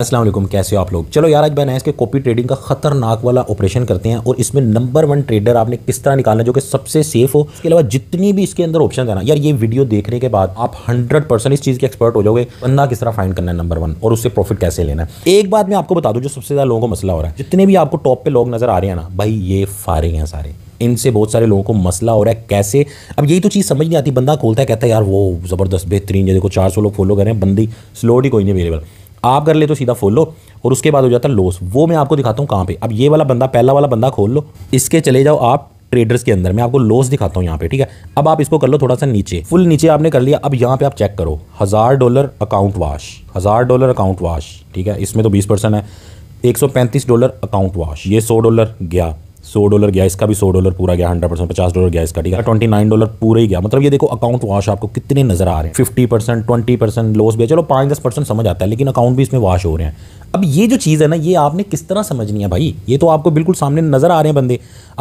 असलम कैसे हो आप लोग चलो यार आज बनाए इसके कॉपी ट्रेडिंग का खतरनाक वाला ऑपरेशन करते हैं और इसमें नंबर वन ट्रेडर आपने किस तरह निकालना जो कि सबसे सेफ हो इसके अलावा जितनी भी इसके अंदर ऑप्शन है ना यार ये वीडियो देखने के बाद आप 100 परसेंट इस चीज़ के एक्सपर्ट हो जाओगे बंदा किस तरह फाइंड करना है नंबर वन और उससे प्रॉफिट कैसे लेना है एक बात मैं आपको बता दूँ जो सबसे ज़्यादा लोगों को मसला हो रहा है जितने भी आपको टॉप पर लोग नजर आ रहे हैं ना भाई ये फारे हैं सारे इनसे बहुत सारे लोगों को मसला हो रहा है कैसे अब यही तो चीज़ समझ नहीं आती बंदा खोलता है कहता है यार वो ज़बरदस्त बेहतरीन जो देखो चार सौ लोग फॉलो कर रहे हैं बंदी स्लोडी कोई नहीं अवेलेबल आप कर ले तो सीधा फुल लो और उसके बाद हो जाता है लॉस वो मैं आपको दिखाता हूँ कहाँ पे अब ये वाला बंदा पहला वाला बंदा खोल लो इसके चले जाओ आप ट्रेडर्स के अंदर मैं आपको लॉस दिखाता हूँ यहाँ पे ठीक है अब आप इसको कर लो थोड़ा सा नीचे फुल नीचे आपने कर लिया अब यहाँ पे आप चेक करो हज़ार डॉलर अकाउंट वाश हज़ार डॉलर अकाउंट वाश ठीक है इसमें तो बीस परसेंट है एक सौ पैंतीस डॉलर अकाउंट वाश ये सौ डॉलर गया सो डॉलर गया इसका भी सो डॉलर पूरा गया हंड्रेड परसेंट पचास डॉलर गया इसका ठीक है ट्वेंटी नाइन डॉलर पूरा ही गया मतलब ये देखो अकाउंट वाश आपको कितने नजर आ रहे हैं fifty percent twenty percent loss भी है चलो पाँच दस परसेंट समझ आता है लेकिन अकाउंट भी इसमें वाश हो रहे हैं अब ये जो चीज़ है ना ये आपने किस तरह समझनी है भाई ये तो आपको बिल्कुल सामने नज़र आ रहे हैं बंदे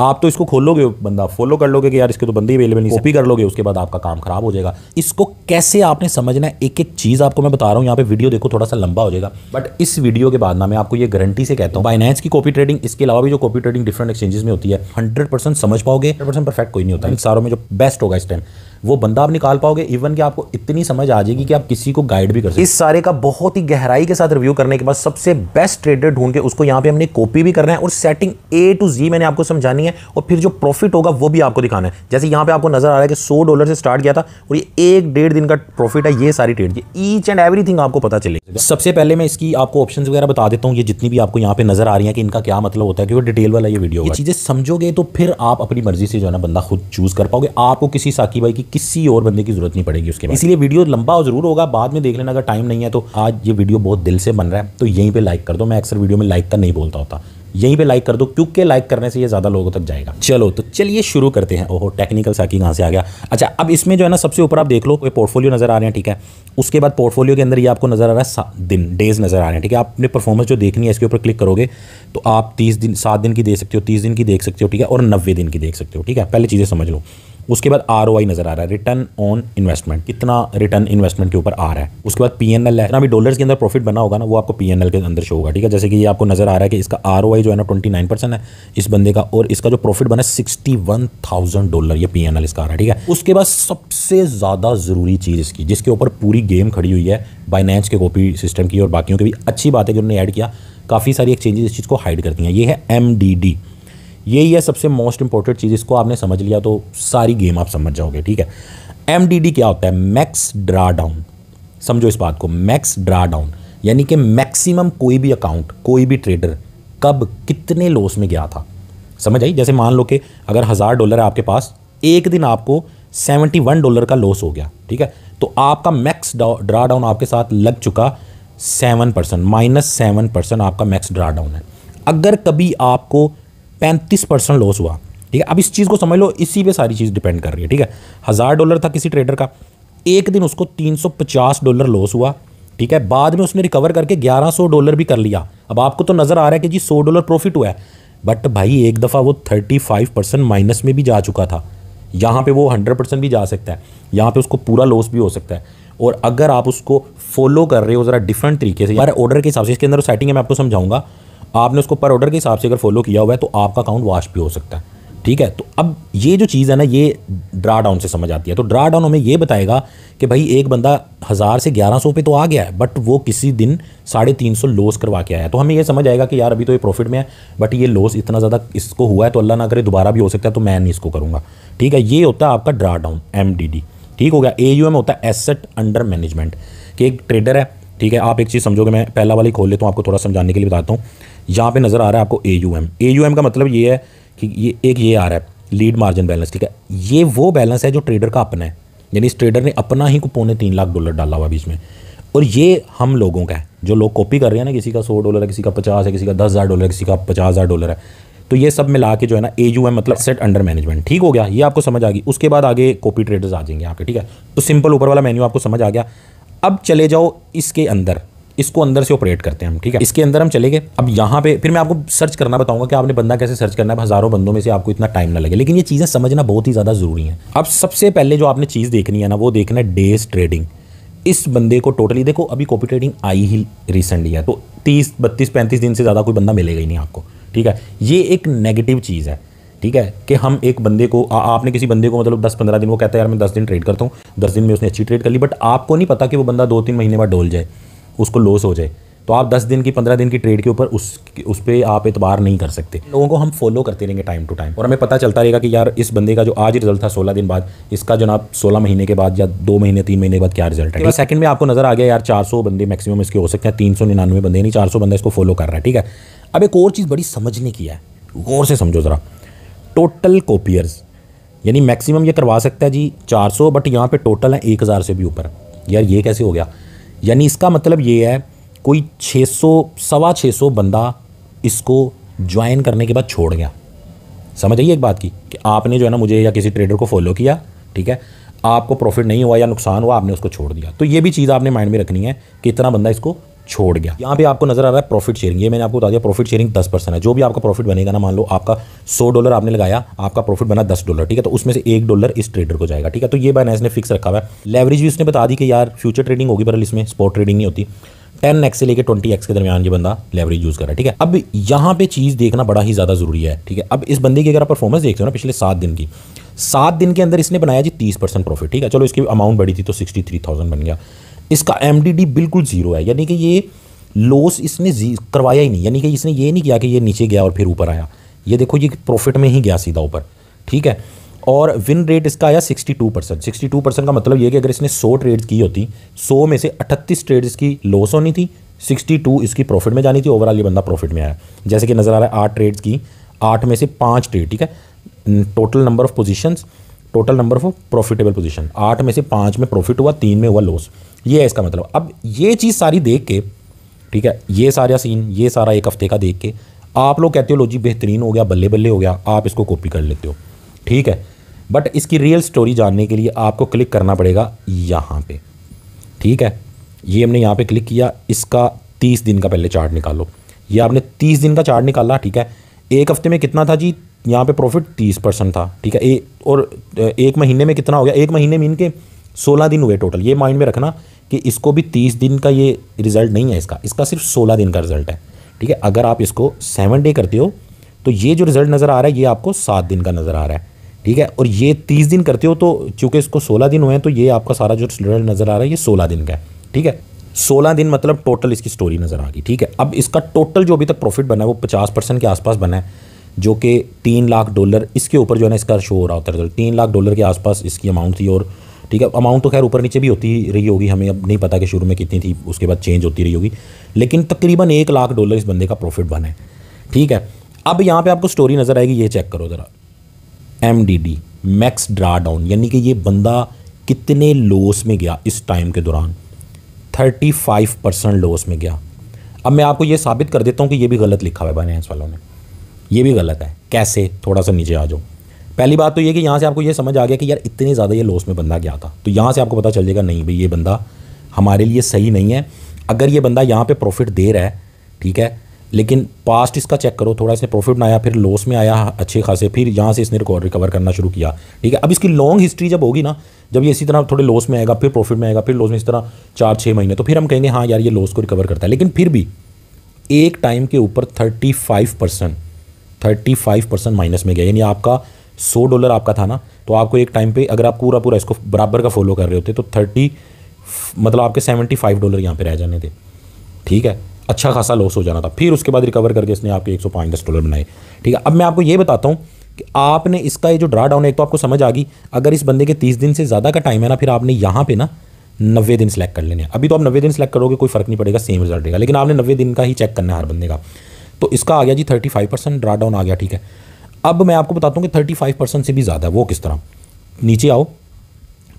आप तो इसको खोलोगे बंदा फॉलो कर लोगे कि यार इसके तो बंदे अवेलेबल नहीं कॉपी कर लोगे उसके बाद आपका काम खराब हो जाएगा इसको कैसे आपने समझना है एक एक चीज़ आपको मैं बता रहा हूँ यहाँ पे वीडियो देखो थोड़ा सा लंबा हो जाएगा बट इस वीडियो के बाद ना मैं आपको ये गारंटी से कहता हूँ फाइनेंस की कॉपी ट्रेडिंग इसके अलावा भी जो कॉपी ट्रेडिंग डिफरेंट एक्सचेंजेस में होती है हंड्रेड समझ पाओगे हंड्रेड परफेक्ट कोई नहीं होता इन सारों में जो बेस्ट होगा इस टाइम वो बंदा आप निकाल पाओगे इवन कि आपको इतनी समझ आ जाएगी कि आप किसी को गाइड भी कर सकते इस सारे का बहुत ही गहराई के साथ रिव्यू करने के बाद सबसे बेस्ट ट्रेडर ढूंढ के उसको यहाँ पे हमने कॉपी भी करना है और सेटिंग ए टू जी मैंने आपको समझानी है और फिर जो प्रॉफिट होगा वो भी आपको दिखाना है जैसे यहाँ पे आपको नजर आ रहा है कि सौ डॉलर से स्टार्ट किया था और ये एक डेढ़ दिन का प्रॉफिट है ये सारी ट्रेड की ईच एंड एवरी आपको पता चलेगा सबसे पहले मैं इसकी आपको ऑप्शन वगैरह बता देता हूँ ये जितनी भी आपको यहाँ पे नजर आ रही है कि इनका क्या मतलब होता है क्योंकि डिटेल वाला ये वीडियो चीजें समझोगे तो फिर आप अपनी मर्जी से जो है ना बंदा खुद चूज कर पाओगे आपको किसी साकी भाई की किसी और बंदे की जरूरत नहीं पड़ेगी उसके बाद इसलिए वीडियो लंबा और जरूर होगा बाद में देख लेना अगर टाइम नहीं है तो आज ये वीडियो बहुत दिल से बन रहा है तो यहीं पर लाइक कर दो मैं अक्सर वीडियो में लाइक का नहीं बोलता होता यहीं पे लाइक कर दो क्योंकि लाइक करने से ये ज़्यादा लोगों तक जाएगा चलो तो चलिए शुरू करते हैं ओहो टेक्निकल साकी कहाँ से आ गया अच्छा अब इसमें जो है ना सबसे ऊपर आप देख लो कोई पोर्टफोलियो नज़र आ रहे हैं ठीक है उसके बाद पोर्टफोलियो के अंदर ये आपको नज़र आ रहा है दिन डेज नज़र आ रहे हैं ठीक है आपने परफॉर्मेंस जो देखनी है इसके ऊपर क्लिक करोगे तो आप तीस दिन सात दिन की देख सकते हो तीस दिन की देख सकते हो ठीक है और नब्बे दिन की देख सकते हो ठीक है पहले चीज़ें समझ लो उसके बाद आर नज़र आ रहा है रिटर्न ऑन इन्वेस्टमेंट कितना रिटर्न इन्वेस्टमेंट के ऊपर आ रहा है उसके बाद पी एन एल है अभी डॉलर्स के अंदर प्रॉफिट बना होगा ना वो आपको पी एन एल के अंदर शो होगा ठीक है जैसे कि ये आपको नजर आ रहा है कि इसका आर जो है ना ट्वेंटी नाइन परसेंट है इस बंदे का और इसका जो प्रॉफिट बना सिक्सटी वन थाउजेंड डॉलर ये पी एन एल इसका आ रहा है ठीक है उसके बाद सबसे ज़्यादा ज़रूरी चीज़ इसकी जिसके ऊपर पूरी गेम खड़ी हुई है बाइनेंस के कॉपी सिस्टम की और बाकियों की भी अच्छी बात है कि उन्होंने ऐड किया काफ़ी सारी एक चेंजेस इस चीज़ को हाइड करती हैं ये है एम डी डी यही है सबसे मोस्ट इंपॉर्टेंट चीज़ इसको आपने समझ लिया तो सारी गेम आप समझ जाओगे ठीक है एम क्या होता है मैक्स ड्रा डाउन समझो इस बात को मैक्स ड्रा डाउन यानी कि मैक्सिमम कोई भी अकाउंट कोई भी ट्रेडर कब कितने लॉस में गया था समझ आई जैसे मान लो कि अगर हज़ार डॉलर है आपके पास एक दिन आपको सेवेंटी वन डॉलर का लॉस हो गया ठीक है तो आपका मैक्स ड्रा डाउन आपके साथ लग चुका seven percent minus seven percent आपका मैक्स ड्रा डाउन है अगर कभी आपको पैंतीस परसेंट लॉस हुआ ठीक है अब इस चीज़ को समझ लो इसी पे सारी चीज़ डिपेंड कर रही है ठीक है हज़ार डॉलर था किसी ट्रेडर का एक दिन उसको तीन सौ पचास डॉलर लॉस हुआ ठीक है बाद में उसने रिकवर करके ग्यारह सौ डॉलर भी कर लिया अब आपको तो नज़र आ रहा है कि जी सौ डॉलर प्रॉफिट हुआ है बट भाई एक दफ़ा वो थर्टी फाइव परसेंट माइनस में भी जा चुका था यहाँ पे वो हंड्रेड परसेंट भी जा सकता है यहाँ पे उसको पूरा लॉस भी हो सकता है और अगर आप उसको फॉलो कर रहे हो ज़रा डिफरेंट तरीके से हमारे ऑर्डर के हिसाब से इसके अंदर सेटिंग है मैं आपको समझाऊंगा आपने उसको पर ऑर्डर के हिसाब से अगर फॉलो किया हुआ है तो आपका अकाउंट वाश भी हो सकता है ठीक है तो अब ये जो चीज़ है ना ये ड्रा डाउन से समझ आती है तो ड्रा डाउन हमें ये बताएगा कि भाई एक बंदा हज़ार से ग्यारह सौ पे तो आ गया है बट वो किसी दिन साढ़े तीन सौ लॉस करवा के आया तो हमें ये समझ आएगा कि यार अभी तो ये प्रॉफिट में है बट ये लॉस इतना ज़्यादा इसको हुआ है तो अल्लाह ना करे दोबारा भी हो सकता है तो मैं नहीं इसको करूँगा ठीक है ये होता है आपका ड्रा डाउन एम ठीक हो गया ए होता है एसेट अंडर मैनेजमेंट कि एक ट्रेडर है ठीक है आप एक चीज़ समझोगे मैं पहला वाली खोल लेता हूँ आपको थोड़ा समझाने के लिए बताता हूँ यहाँ पे नज़र आ रहा है आपको A U M A U M का मतलब ये है कि ये एक ये आ रहा है लीड मार्जिन बैलेंस ठीक है ये वो बैलेंस है जो ट्रेडर का अपना है यानी इस ट्रेडर ने अपना ही को पौने तीन लाख डॉलर डाला हुआ बीच में और ये हम लोगों का है जो लोग कॉपी कर रहे हैं ना किसी का सौ डॉलर है किसी का पचास है किसी का दस हज़ार डॉलर है किसी का पचास हज़ार डॉलर है तो ये सब मिला के जो है ना ए यू एम मतलब सेट अंडर मैनेजमेंट ठीक हो गया ये आपको समझ आ गई उसके बाद आगे कॉपी ट्रेडर्स आ जाएंगे आपके ठीक है तो सिंपल ऊपर वाला मेन्यू आपको समझ आ गया अब चले जाओ इसके अंदर इसको अंदर से ऑपरेट करते हैं हम ठीक है इसके अंदर हम चले गए अब यहाँ पे फिर मैं आपको सर्च करना बताऊंगा कि आपने बंदा कैसे सर्च करना है हज़ारों बंदों में से आपको इतना टाइम ना लगे लेकिन ये चीज़ें समझना बहुत ही ज़्यादा ज़रूरी है अब सबसे पहले जो आपने चीज़ देखनी है ना वो देखना है डेज ट्रेडिंग इस बंदे को टोटली देखो अभी कॉपी ट्रेडिंग आई ही रिसेंटली है तो तीस बत्तीस पैंतीस दिन से ज़्यादा कोई बंदा मिलेगा ही नहीं आपको ठीक है ये एक नेगेटिव चीज़ है ठीक है कि हम एक बंदे को आ, आपने किसी बंदे को मतलब दस पंद्रह दिन वो कहता है यार मैं दस दिन ट्रेड करता हूँ दस दिन में उसने अच्छी ट्रेड कर ली बट आपको नहीं पता कि वो बंदा दो तीन महीने बाद डोल जाए उसको लॉस हो जाए तो आप दस दिन की पंद्रह दिन की ट्रेड के ऊपर उस उस पर आप एतबार नहीं कर सकते लोगों को हम फॉलो करते रहेंगे टाइम टू टाइम और हमें पता चलता रहेगा कि यार इस बंदे का जो आज रिजल्ट था सोलह दिन बाद इसका जो जनाब सोलह महीने के बाद या दो महीने तीन महीने बाद क्या रिजल्ट है सेकंड तो में आपको नजर आ गया यार चार सौ बंदे मैक्सिमम इसके हो सकते हैं तीन सौ निन्यानवे बंदे नहीं चार सौ बंदा इसको फॉलो कर रहा है ठीक है अब एक और चीज़ बड़ी समझने की है गौर से समझो ज़रा टोटल कॉपियर्स यानी मैक्सिमम ये करवा सकता है जी 400 बट यहाँ पे टोटल है 1000 से भी ऊपर यार ये कैसे हो गया यानी इसका मतलब ये है कोई 600 सौ सवा छः बंदा इसको ज्वाइन करने के बाद छोड़ गया समझ आइए एक बात की कि आपने जो है ना मुझे या किसी ट्रेडर को फॉलो किया ठीक है आपको प्रॉफिट नहीं हुआ या नुकसान हुआ आपने उसको छोड़ दिया तो ये भी चीज़ आपने माइंड में रखनी है कि इतना बंदा इसको छोड़ गया यहाँ पे आपको नजर आ रहा है प्रॉफिट शेयरिंग ये मैंने आपको बता दिया प्रॉफिट शेयरिंग दस परसेंट है जो भी आपका प्रॉफिट बनेगा ना मान लो आपका सौ डॉलर आपने लगाया आपका प्रॉफिट बना दस डॉलर ठीक है तो उसमें से एक डॉलर इस ट्रेडर को जाएगा ठीक है तो ये बाइनेंस ने फिक्स रखा हुआ है लेवरेज भी उसने बता दी कि यार फ्यूचर ट्रेडिंग होगी पर इसमें स्पॉट ट्रेडिंग नहीं होती टेन एक्स से लेकर ट्वेंटी एक्स के दरमियान ये बंदा लेवरेज यूज कर रहा है ठीक है अब यहाँ पे चीज़ देखना बड़ा ही ज़्यादा जरूरी है ठीक है अब इस बंदे की अगर आप परफॉर्मेंस देखते हो ना पिछले सात दिन की सात दिन के अंदर इसने बनाया जी तीस परसेंट प्रॉफिट ठीक है चलो इसकी अमाउंट बढ़ी थी तो सिक्सटी थ्री थाउजेंड बन गया इसका एम बिल्कुल ज़ीरो है यानी कि ये लॉस इसने करवाया ही नहीं यानी कि इसने ये नहीं किया कि ये नीचे गया और फिर ऊपर आया ये देखो ये प्रॉफिट में ही गया सीधा ऊपर ठीक है और विन रेट इसका आया 62 परसेंट सिक्सटी परसेंट का मतलब ये कि अगर इसने 100 ट्रेड्स की होती 100 में से 38 ट्रेड्स की लॉस होनी थी 62 इसकी प्रॉफिट में जानी थी ओवरऑल ये बंदा प्रॉफिट में आया जैसे कि नज़र आ रहा है आठ ट्रेड्स की आठ में से पाँच ट्रेड ठीक है total number of positions total number of profitable position आठ में से पाँच में प्रॉफिट हुआ तीन में हुआ लॉस ये है इसका मतलब अब ये चीज़ सारी देख के ठीक है ये सारा सीन ये सारा एक हफ्ते का देख के आप लोग कहते हो लो जी बेहतरीन हो गया बल्ले बल्ले हो गया आप इसको कॉपी कर लेते हो ठीक है बट इसकी रियल स्टोरी जानने के लिए आपको क्लिक करना पड़ेगा यहाँ पे ठीक है ये हमने यहाँ पे क्लिक किया इसका तीस दिन का पहले चार्ट निकालो ये आपने तीस दिन का चार्ट निकाला ठीक है एक हफ्ते में कितना था जी यहाँ पे प्रॉफिट तीस परसेंट था ठीक है ए और एक महीने में कितना हो गया एक महीने में इनके सोलह दिन हुए टोटल ये माइंड में रखना कि इसको भी तीस दिन का ये रिज़ल्ट नहीं है इसका इसका सिर्फ सोलह दिन का रिज़ल्ट है ठीक है अगर आप इसको सेवन डे करते हो तो ये जो रिज़ल्ट नज़र आ रहा है ये आपको सात दिन का नज़र आ रहा है ठीक है और ये तीस दिन करते हो तो चूँकि इसको सोलह दिन हुए हैं तो ये आपका सारा जो रिज़ल्ट नज़र आ रहा है ये सोलह दिन का है ठीक है सोलह दिन मतलब टोटल इसकी स्टोरी नज़र आ गई ठीक है अब इसका टोटल जो अभी तक प्रॉफिट बना है वो पचास परसेंट के आसपास बना है जो कि तीन लाख डॉलर इसके ऊपर जो है ना इसका शो हो रहा होता है तीन लाख डॉलर के आसपास इसकी अमाउंट थी और ठीक है अमाउंट तो खैर ऊपर नीचे भी होती रही होगी हमें अब नहीं पता कि शुरू में कितनी थी उसके बाद चेंज होती रही होगी लेकिन तकरीबन एक लाख डॉलर इस बंदे का प्रॉफिट बना है ठीक है अब यहाँ पे आपको स्टोरी नज़र आएगी ये चेक करो ज़रा M D D max draw down यानी कि ये बंदा कितने लॉस में गया इस टाइम के दौरान थर्टी फाइव परसेंट लॉस में गया अब मैं आपको ये साबित कर देता हूँ कि ये भी गलत लिखा हुआ है बाइनेंस वालों ने ये भी गलत है कैसे थोड़ा सा नीचे आ जाओ पहली बात तो ये कि यहाँ से आपको ये समझ आ गया कि यार इतने ज़्यादा ये लॉस में बंदा गया था तो यहाँ से आपको पता चल जाएगा नहीं भाई ये बंदा हमारे लिए सही नहीं है अगर ये बंदा यहाँ पे प्रॉफिट दे रहा है ठीक है लेकिन पास्ट इसका चेक करो थोड़ा इसने प्रॉफिट में आया फिर लॉस में आया अच्छे खासे फिर यहाँ से इसने रिकॉर्ड रिकवर करना शुरू किया ठीक है अब इसकी लॉन्ग हिस्ट्री जब होगी ना जब ये इसी तरह थोड़े लॉस में आएगा फिर प्रॉफिट में आएगा फिर लॉस में इस तरह चार छः महीने तो फिर हम कहेंगे हाँ यार ये लॉस को रिकवर करता है लेकिन फिर भी एक टाइम के ऊपर thirty five percent thirty five percent minus में गया यानी आपका सौ डॉलर आपका था ना तो आपको एक टाइम पे अगर आप पूरा पूरा इसको बराबर का फॉलो कर रहे होते तो थर्टी मतलब आपके सेवेंटी फाइव डॉलर यहाँ पे रह जाने थे ठीक है अच्छा खासा लॉस हो जाना था फिर उसके बाद रिकवर करके इसने आपके एक सौ पाँच दस डॉलर बनाए ठीक है अब मैं आपको ये बताता हूँ कि आपने इसका ये जो ड्रा डाउन है एक तो आपको समझ आ गई अगर इस बंदे के तीस दिन से ज़्यादा का टाइम है ना फिर आपने यहाँ पे ना नब्बे दिन सेलेक्ट कर लेने हैं अभी तो आप नब्बे दिन सेलेक्ट करोगे कोई फर्क नहीं पड़ेगा सेम रिजल्ट रहेगा लेकिन आपने नब्बे दिन का ही चेक करना है हर बंदे का तो इसका आ गया जी thirty five percent draw down आ गया ठीक है अब मैं आपको बताता हूँ कि थर्टी फाइव परसेंट से भी ज़्यादा है वो किस तरह नीचे आओ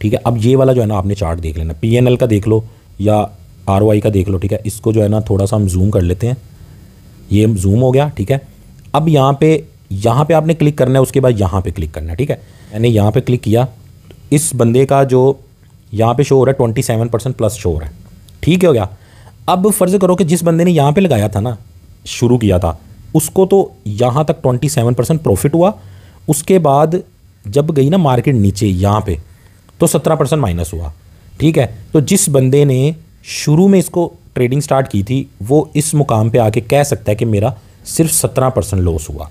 ठीक है अब ये वाला जो है ना आपने चार्ट देख लेना पी एन एल का देख लो या आर का देख लो ठीक है इसको जो है ना थोड़ा सा हम जूम कर लेते हैं ये जूम हो गया ठीक है अब यहाँ पे यहाँ पे आपने क्लिक करना है उसके बाद यहाँ पे क्लिक करना है ठीक है मैंने यहाँ पे क्लिक किया इस बंदे का जो यहाँ पे शो हो रहा है twenty seven percent plus show हो रहा है ठीक है हो गया अब फ़र्ज़ करो कि जिस बंदे ने यहाँ पे लगाया था ना शुरू किया था उसको तो यहाँ तक ट्वेंटी सेवन परसेंट प्रॉफिट हुआ उसके बाद जब गई ना मार्केट नीचे यहाँ पे तो सत्रह परसेंट माइनस हुआ ठीक है तो जिस बंदे ने शुरू में इसको ट्रेडिंग स्टार्ट की थी वो इस मुकाम पे आके कह सकता है कि मेरा सिर्फ सत्रह परसेंट लॉस हुआ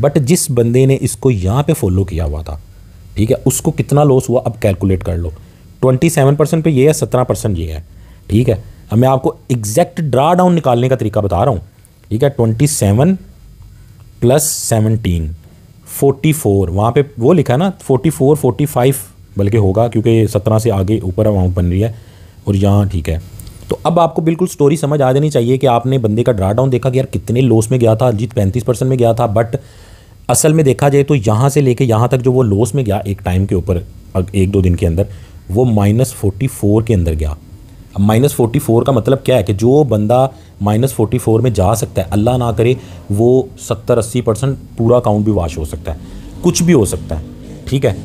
बट जिस बंदे ने इसको यहाँ पे फॉलो किया हुआ था ठीक है उसको कितना लॉस हुआ अब कैलकुलेट कर लो ट्वेंटी सेवन परसेंट पर ये है सत्रह परसेंट ये है ठीक है अब मैं आपको एग्जैक्ट ड्रा डाउन निकालने का तरीका बता रहा हूँ ठीक है twenty seven plus seventeen forty four वहाँ पर वो लिखा है ना फोर्टी फोर फोर्टी फाइव बल्कि होगा क्योंकि सत्रह से आगे ऊपर अमाउंट बन रही है और यहाँ ठीक है तो अब आपको बिल्कुल स्टोरी समझ आ जानी चाहिए कि आपने बंदे का ड्रा डाउन देखा कि यार कितने लॉस में गया था अजीत पैंतीस परसेंट में गया था बट असल में देखा जाए तो यहाँ से लेके यहाँ तक जो वो लॉस में गया एक टाइम के ऊपर एक दो दिन के अंदर वो माइनस फोर्टी फोर के अंदर गया माइनस फोर्टी फोर का मतलब क्या है कि जो बंदा माइनस फोर्टी फोर में जा सकता है अल्लाह ना करे वो सत्तर अस्सी परसेंट पूरा अकाउंट भी वाश हो सकता है कुछ भी हो सकता है ठीक है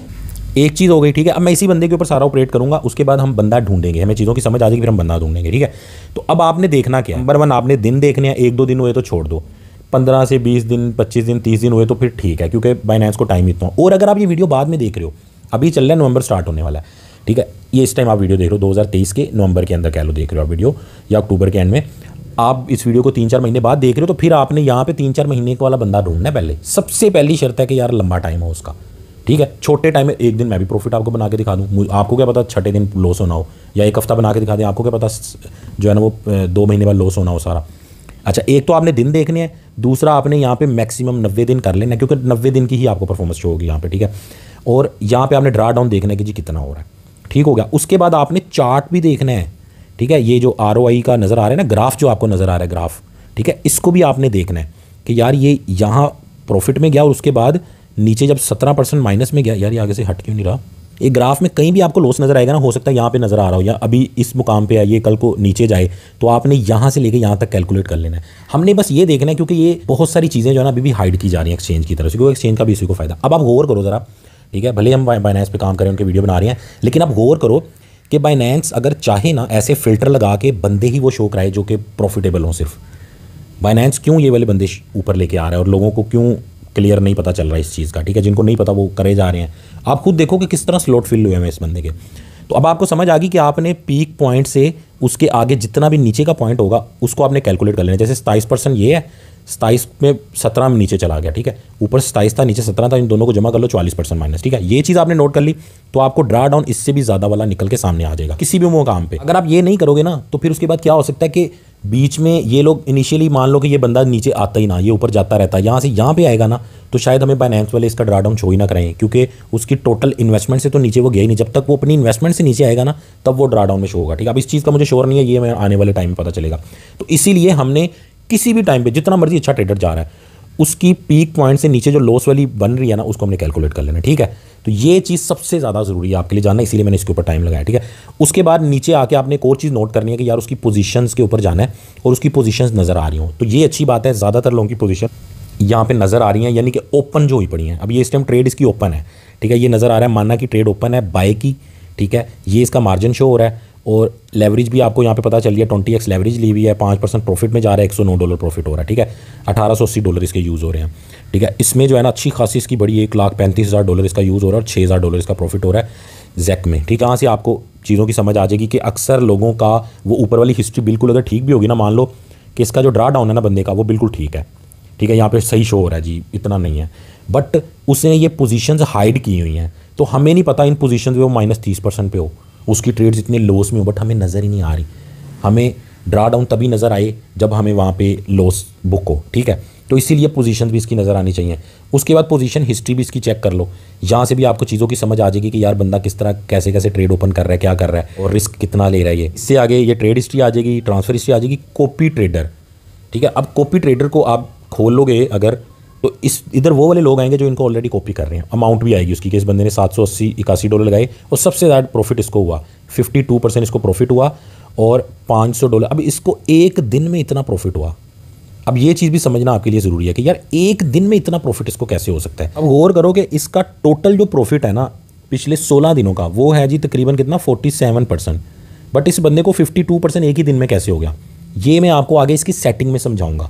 एक चीज़ हो गई ठीक है अब मैं इसी बंदे के ऊपर सारा ऑपरेट करूंगा उसके बाद हम बंदा ढूंढेंगे हमें चीज़ों की समझ आ जाएगी फिर हम बंदा ढूंढेंगे ठीक है तो अब आपने देखना क्या नंबर वन आपने दिन देखने हैं एक दो दिन हुए तो छोड़ दो पंद्रह से बीस दिन पच्चीस दिन तीस दिन हुए तो फिर ठीक है क्योंकि बाइनेंस को टाइम इतना और अगर आप ये वीडियो बाद में देख रहे हो अभी चल रहा है नवंबर स्टार्ट होने वाला है ठीक है ये इस टाइम आप वीडियो देख रहे हो 2023 के नवंबर के अंदर कह लो देख रहे हो आप वीडियो या अक्टूबर के एंड में आप इस वीडियो को तीन चार महीने बाद देख रहे हो तो फिर आपने यहाँ पे तीन चार महीने वाला बंदा ढूंढना है पहले सबसे पहली शर्त है कि यार लंबा टाइम हो उसका ठीक है छोटे टाइम में एक दिन मैं भी प्रॉफिट आपको बना के दिखा दूँ आपको क्या पता छठे दिन लॉस होना हो या एक हफ्ता बना के दिखा दें आपको क्या पता जो है ना वो दो महीने बाद लॉस होना हो सारा अच्छा एक तो आपने दिन देखने हैं दूसरा आपने यहाँ पे मैक्सिमम नब्बे दिन कर लेना क्योंकि नब्बे दिन की ही आपको परफॉर्मेंस शो होगी यहाँ पे ठीक है और यहाँ पे आपने ड्रा डाउन देखना है कि जी कितना हो रहा है ठीक हो गया उसके बाद आपने चार्ट भी देखना है ठीक है ये जो आर का नज़र आ रहा है ना ग्राफ जो आपको नज़र आ रहा है ग्राफ ठीक है इसको भी आपने देखना है कि यार ये यहाँ प्रॉफिट में गया और उसके बाद नीचे जब सत्रह परसेंट माइनस में गया यार ये आगे से हट क्यों नहीं रहा ये ग्राफ में कहीं भी आपको लॉस नज़र आएगा ना हो सकता है यहाँ पे नज़र आ रहा हो या अभी इस मुकाम पे आइए कल को नीचे जाए तो आपने यहाँ से लेके यहाँ तक कैलकुलेट कर लेना है हमने बस ये देखना है क्योंकि ये बहुत सारी चीज़ें जो है ना अभी भी हाइड की जा रही हैं एक्सचेंज की तरफ से क्योंकि एक्सचेंज का भी इसी को फायदा अब आप गौर करो ज़रा ठीक है भले हम बाइनेंस पे काम करें उनके वीडियो बना रहे हैं लेकिन आप गौर करो कि बाइनेंस अगर चाहे ना ऐसे फिल्टर लगा के बंदे ही वो शो कराए जो कि प्रॉफिटेबल हों सिर्फ बाइनेंस क्यों ये वाले बंदे ऊपर लेके आ रहे हैं और लोगों को क्यों क्लियर नहीं पता चल रहा है इस चीज़ का ठीक है जिनको नहीं पता वो करे जा रहे हैं आप खुद देखो कि किस तरह स्लॉट फिल हुए हैं इस बंदे के तो अब आपको समझ आ गई कि आपने पीक पॉइंट से उसके आगे जितना भी नीचे का पॉइंट होगा उसको आपने कैलकुलेट कर लेना जैसे सताईस परसेंट ये है सताईस में सत्रह में नीचे चला गया ठीक है ऊपर सताईस था नीचे सत्रह था इन दोनों को जमा कर लो चालीस परसेंट माइनस ठीक है ये चीज़ आपने नोट कर ली तो आपको ड्रा डाउन इससे भी ज़्यादा वाला निकल के सामने आ जाएगा किसी भी मुकाम पर अगर आप ये नहीं करोगे ना तो फिर उसके बाद क्या हो सकता है कि बीच में ये लोग इनिशियली मान लो कि ये बंदा नीचे आता ही ना ये ऊपर जाता रहता है यहाँ से यहाँ पे आएगा ना तो शायद हमें फाइनेंस वाले इसका ड्राडाउन शो ही ना कराएं क्योंकि उसकी टोटल इन्वेस्टमेंट से तो नीचे वो गया ही नहीं जब तक वो अपनी इन्वेस्टमेंट से नीचे आएगा ना तब वो ड्राडाउन में शो होगा ठीक है अब इस चीज़ का मुझे शोर नहीं है ये मैं आने वाले टाइम में पता चलेगा तो इसीलिए हमने किसी भी टाइम पर जितना मर्जी अच्छा ट्रेडर जा रहा है उसकी पीक पॉइंट से नीचे जो लॉस वाली बन रही है ना उसको हमने कैलकुलेट कर लेना ठीक है तो ये चीज़ सबसे ज़्यादा ज़रूरी है आपके लिए जानना इसीलिए मैंने इसके ऊपर टाइम लगाया ठीक है उसके बाद नीचे आके आपने एक और चीज़ नोट करनी है कि यार उसकी पोजीशंस के ऊपर जाना है और उसकी पोजीशंस नज़र आ रही हो तो ये अच्छी बात है ज़्यादातर लोगों की पोजिशन यहाँ पे नज़र आ रही हैं यानी कि ओपन जो हुई पड़ी हैं अब ये इस टाइम ट्रेड इसकी ओपन है ठीक है ये नज़र आ रहा है माना कि ट्रेड ओपन है बाय की ठीक है ये इसका मार्जिन शो हो रहा है और लेवरेज भी आपको यहाँ पे पता चल गया ट्वेंटी एक्स लेवरेज ली हुई है पाँच परसेंट प्रॉफिट में जा रहा है एक सौ नौ डॉलर प्रॉफिट हो रहा है ठीक है अठारह सौ अस्सी डॉलर इसके यूज़ हो रहे हैं ठीक है इसमें जो है ना अच्छी खासी इसकी बड़ी एक लाख पैंतीस हज़ार डॉलर इसका यूज़ हो रहा है और छः हज़ार डॉलर इसका प्रॉफिट हो रहा है जैक में ठीक है यहाँ से आपको चीज़ों की समझ आ जाएगी कि अक्सर लोगों का वो ऊपर वाली हिस्ट्री बिल्कुल अगर ठीक भी होगी ना मान लो कि इसका जो ड्रा डाउन है ना बंदे का वो बिल्कुल ठीक है ठीक है यहाँ पर सही शो हो रहा है जी इतना नहीं है बट उसने ये पोजिशन हाइड की हुई हैं तो हमें नहीं पता इन पोजिशन पर वो माइनस तीस परसेंट पे हो उसकी ट्रेड्स इतने लॉस में हो बट हमें नज़र ही नहीं आ रही हमें ड्रा डाउन तभी नज़र आए जब हमें वहाँ पे लॉस बुक हो ठीक है तो इसीलिए पोजीशन भी इसकी नज़र आनी चाहिए उसके बाद पोजीशन हिस्ट्री भी इसकी चेक कर लो यहाँ से भी आपको चीज़ों की समझ आ जाएगी कि यार बंदा किस तरह कैसे कैसे ट्रेड ओपन कर रहा है क्या कर रहा है और रिस्क कितना ले रहा है ये इससे आगे ये ट्रेड हिस्ट्री आ जाएगी ट्रांसफर हिस्ट्री आ जाएगी कॉपी ट्रेडर ठीक है अब कॉपी ट्रेडर को आप खोलोगे अगर तो इस इधर वो वाले लोग आएंगे जो इनको ऑलरेडी कॉपी कर रहे हैं अमाउंट भी आएगी उसकी कि इस बंदे ने सात सौ अस्सी इक्यासी डॉलर लगाए और सबसे ज़्यादा प्रॉफिट इसको हुआ फिफ्टी टू परसेंट इसको प्रॉफिट हुआ और पाँच सौ डॉलर अब इसको एक दिन में इतना प्रॉफिट हुआ अब ये चीज़ भी समझना आपके लिए ज़रूरी है कि यार एक दिन में इतना प्रॉफिट इसको कैसे हो सकता है अब गौर करो कि इसका टोटल जो प्रॉफिट है ना पिछले सोलह दिनों का वो है जी तकरीबन कितना फोर्टी सेवन परसेंट बट इस बंदे को फिफ्टी टू परसेंट एक ही दिन में कैसे हो गया ये मैं आपको आगे इसकी सेटिंग में समझाऊंगा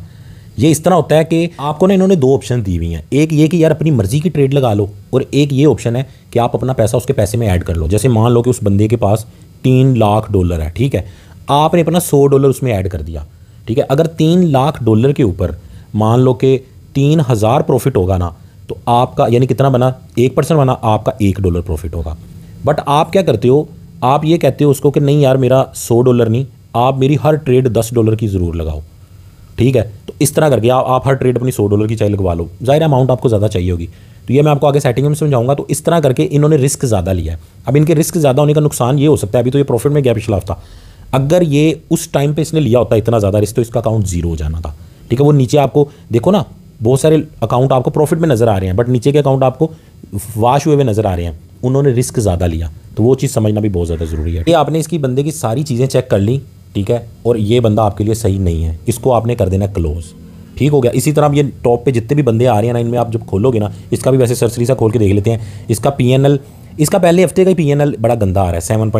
ये इस तरह होता है कि आपको ना इन्होंने दो ऑप्शन दी हुई हैं एक ये कि यार अपनी मर्जी की ट्रेड लगा लो और एक ये ऑप्शन है कि आप अपना पैसा उसके पैसे में ऐड कर लो जैसे मान लो कि उस बंदे के पास तीन लाख डॉलर है ठीक है आपने अपना सौ डॉलर उसमें ऐड कर दिया ठीक है अगर तीन लाख डॉलर के ऊपर मान लो कि तीन हज़ार प्रॉफिट होगा ना तो आपका यानी कितना बना एक परसेंट बना आपका एक डॉलर प्रॉफिट होगा बट आप क्या करते हो आप ये कहते हो उसको कि नहीं यार मेरा सौ डॉलर नहीं आप मेरी हर ट्रेड दस डॉलर की ज़रूर लगाओ ठीक है तो इस तरह करके आप आप हर ट्रेड अपनी सौ डॉलर की चाय लगवा लो जाहिर अमाउंट आपको ज़्यादा चाहिए होगी तो ये मैं आपको आगे सेटिंग में समझाऊंगा तो इस तरह करके इन्होंने रिस्क ज़्यादा लिया है अब इनके रिस्क ज़्यादा होने का नुकसान ये हो सकता है अभी तो ये प्रॉफिट में गया पिछला हफ्ता अगर ये उस टाइम पर इसने लिया होता इतना ज़्यादा रिस्क तो इसका अकाउंट जीरो हो जाना था ठीक है वो नीचे आपको देखो ना बहुत सारे अकाउंट आपको प्रॉफिट में नज़र आ रहे हैं बट नीचे के अकाउंट आपको वाश हुए हुए नज़र आ रहे हैं उन्होंने रिस्क ज़्यादा लिया तो वो चीज़ समझना भी बहुत ज़्यादा ज़रूरी है ये आपने इसकी बंदे की सारी चीज़ें चेक कर ली ठीक है और ये बंदा आपके लिए सही नहीं है इसको आपने कर देना क्लोज़ ठीक हो गया इसी तरह आप ये टॉप पे जितने भी बंदे आ रहे हैं ना इनमें आप जब खोलोगे ना इसका भी वैसे सरसरी सा खोल के देख लेते हैं इसका पी इसका पहले हफ्ते का ही पी बड़ा गंदा आ रहा है सेवन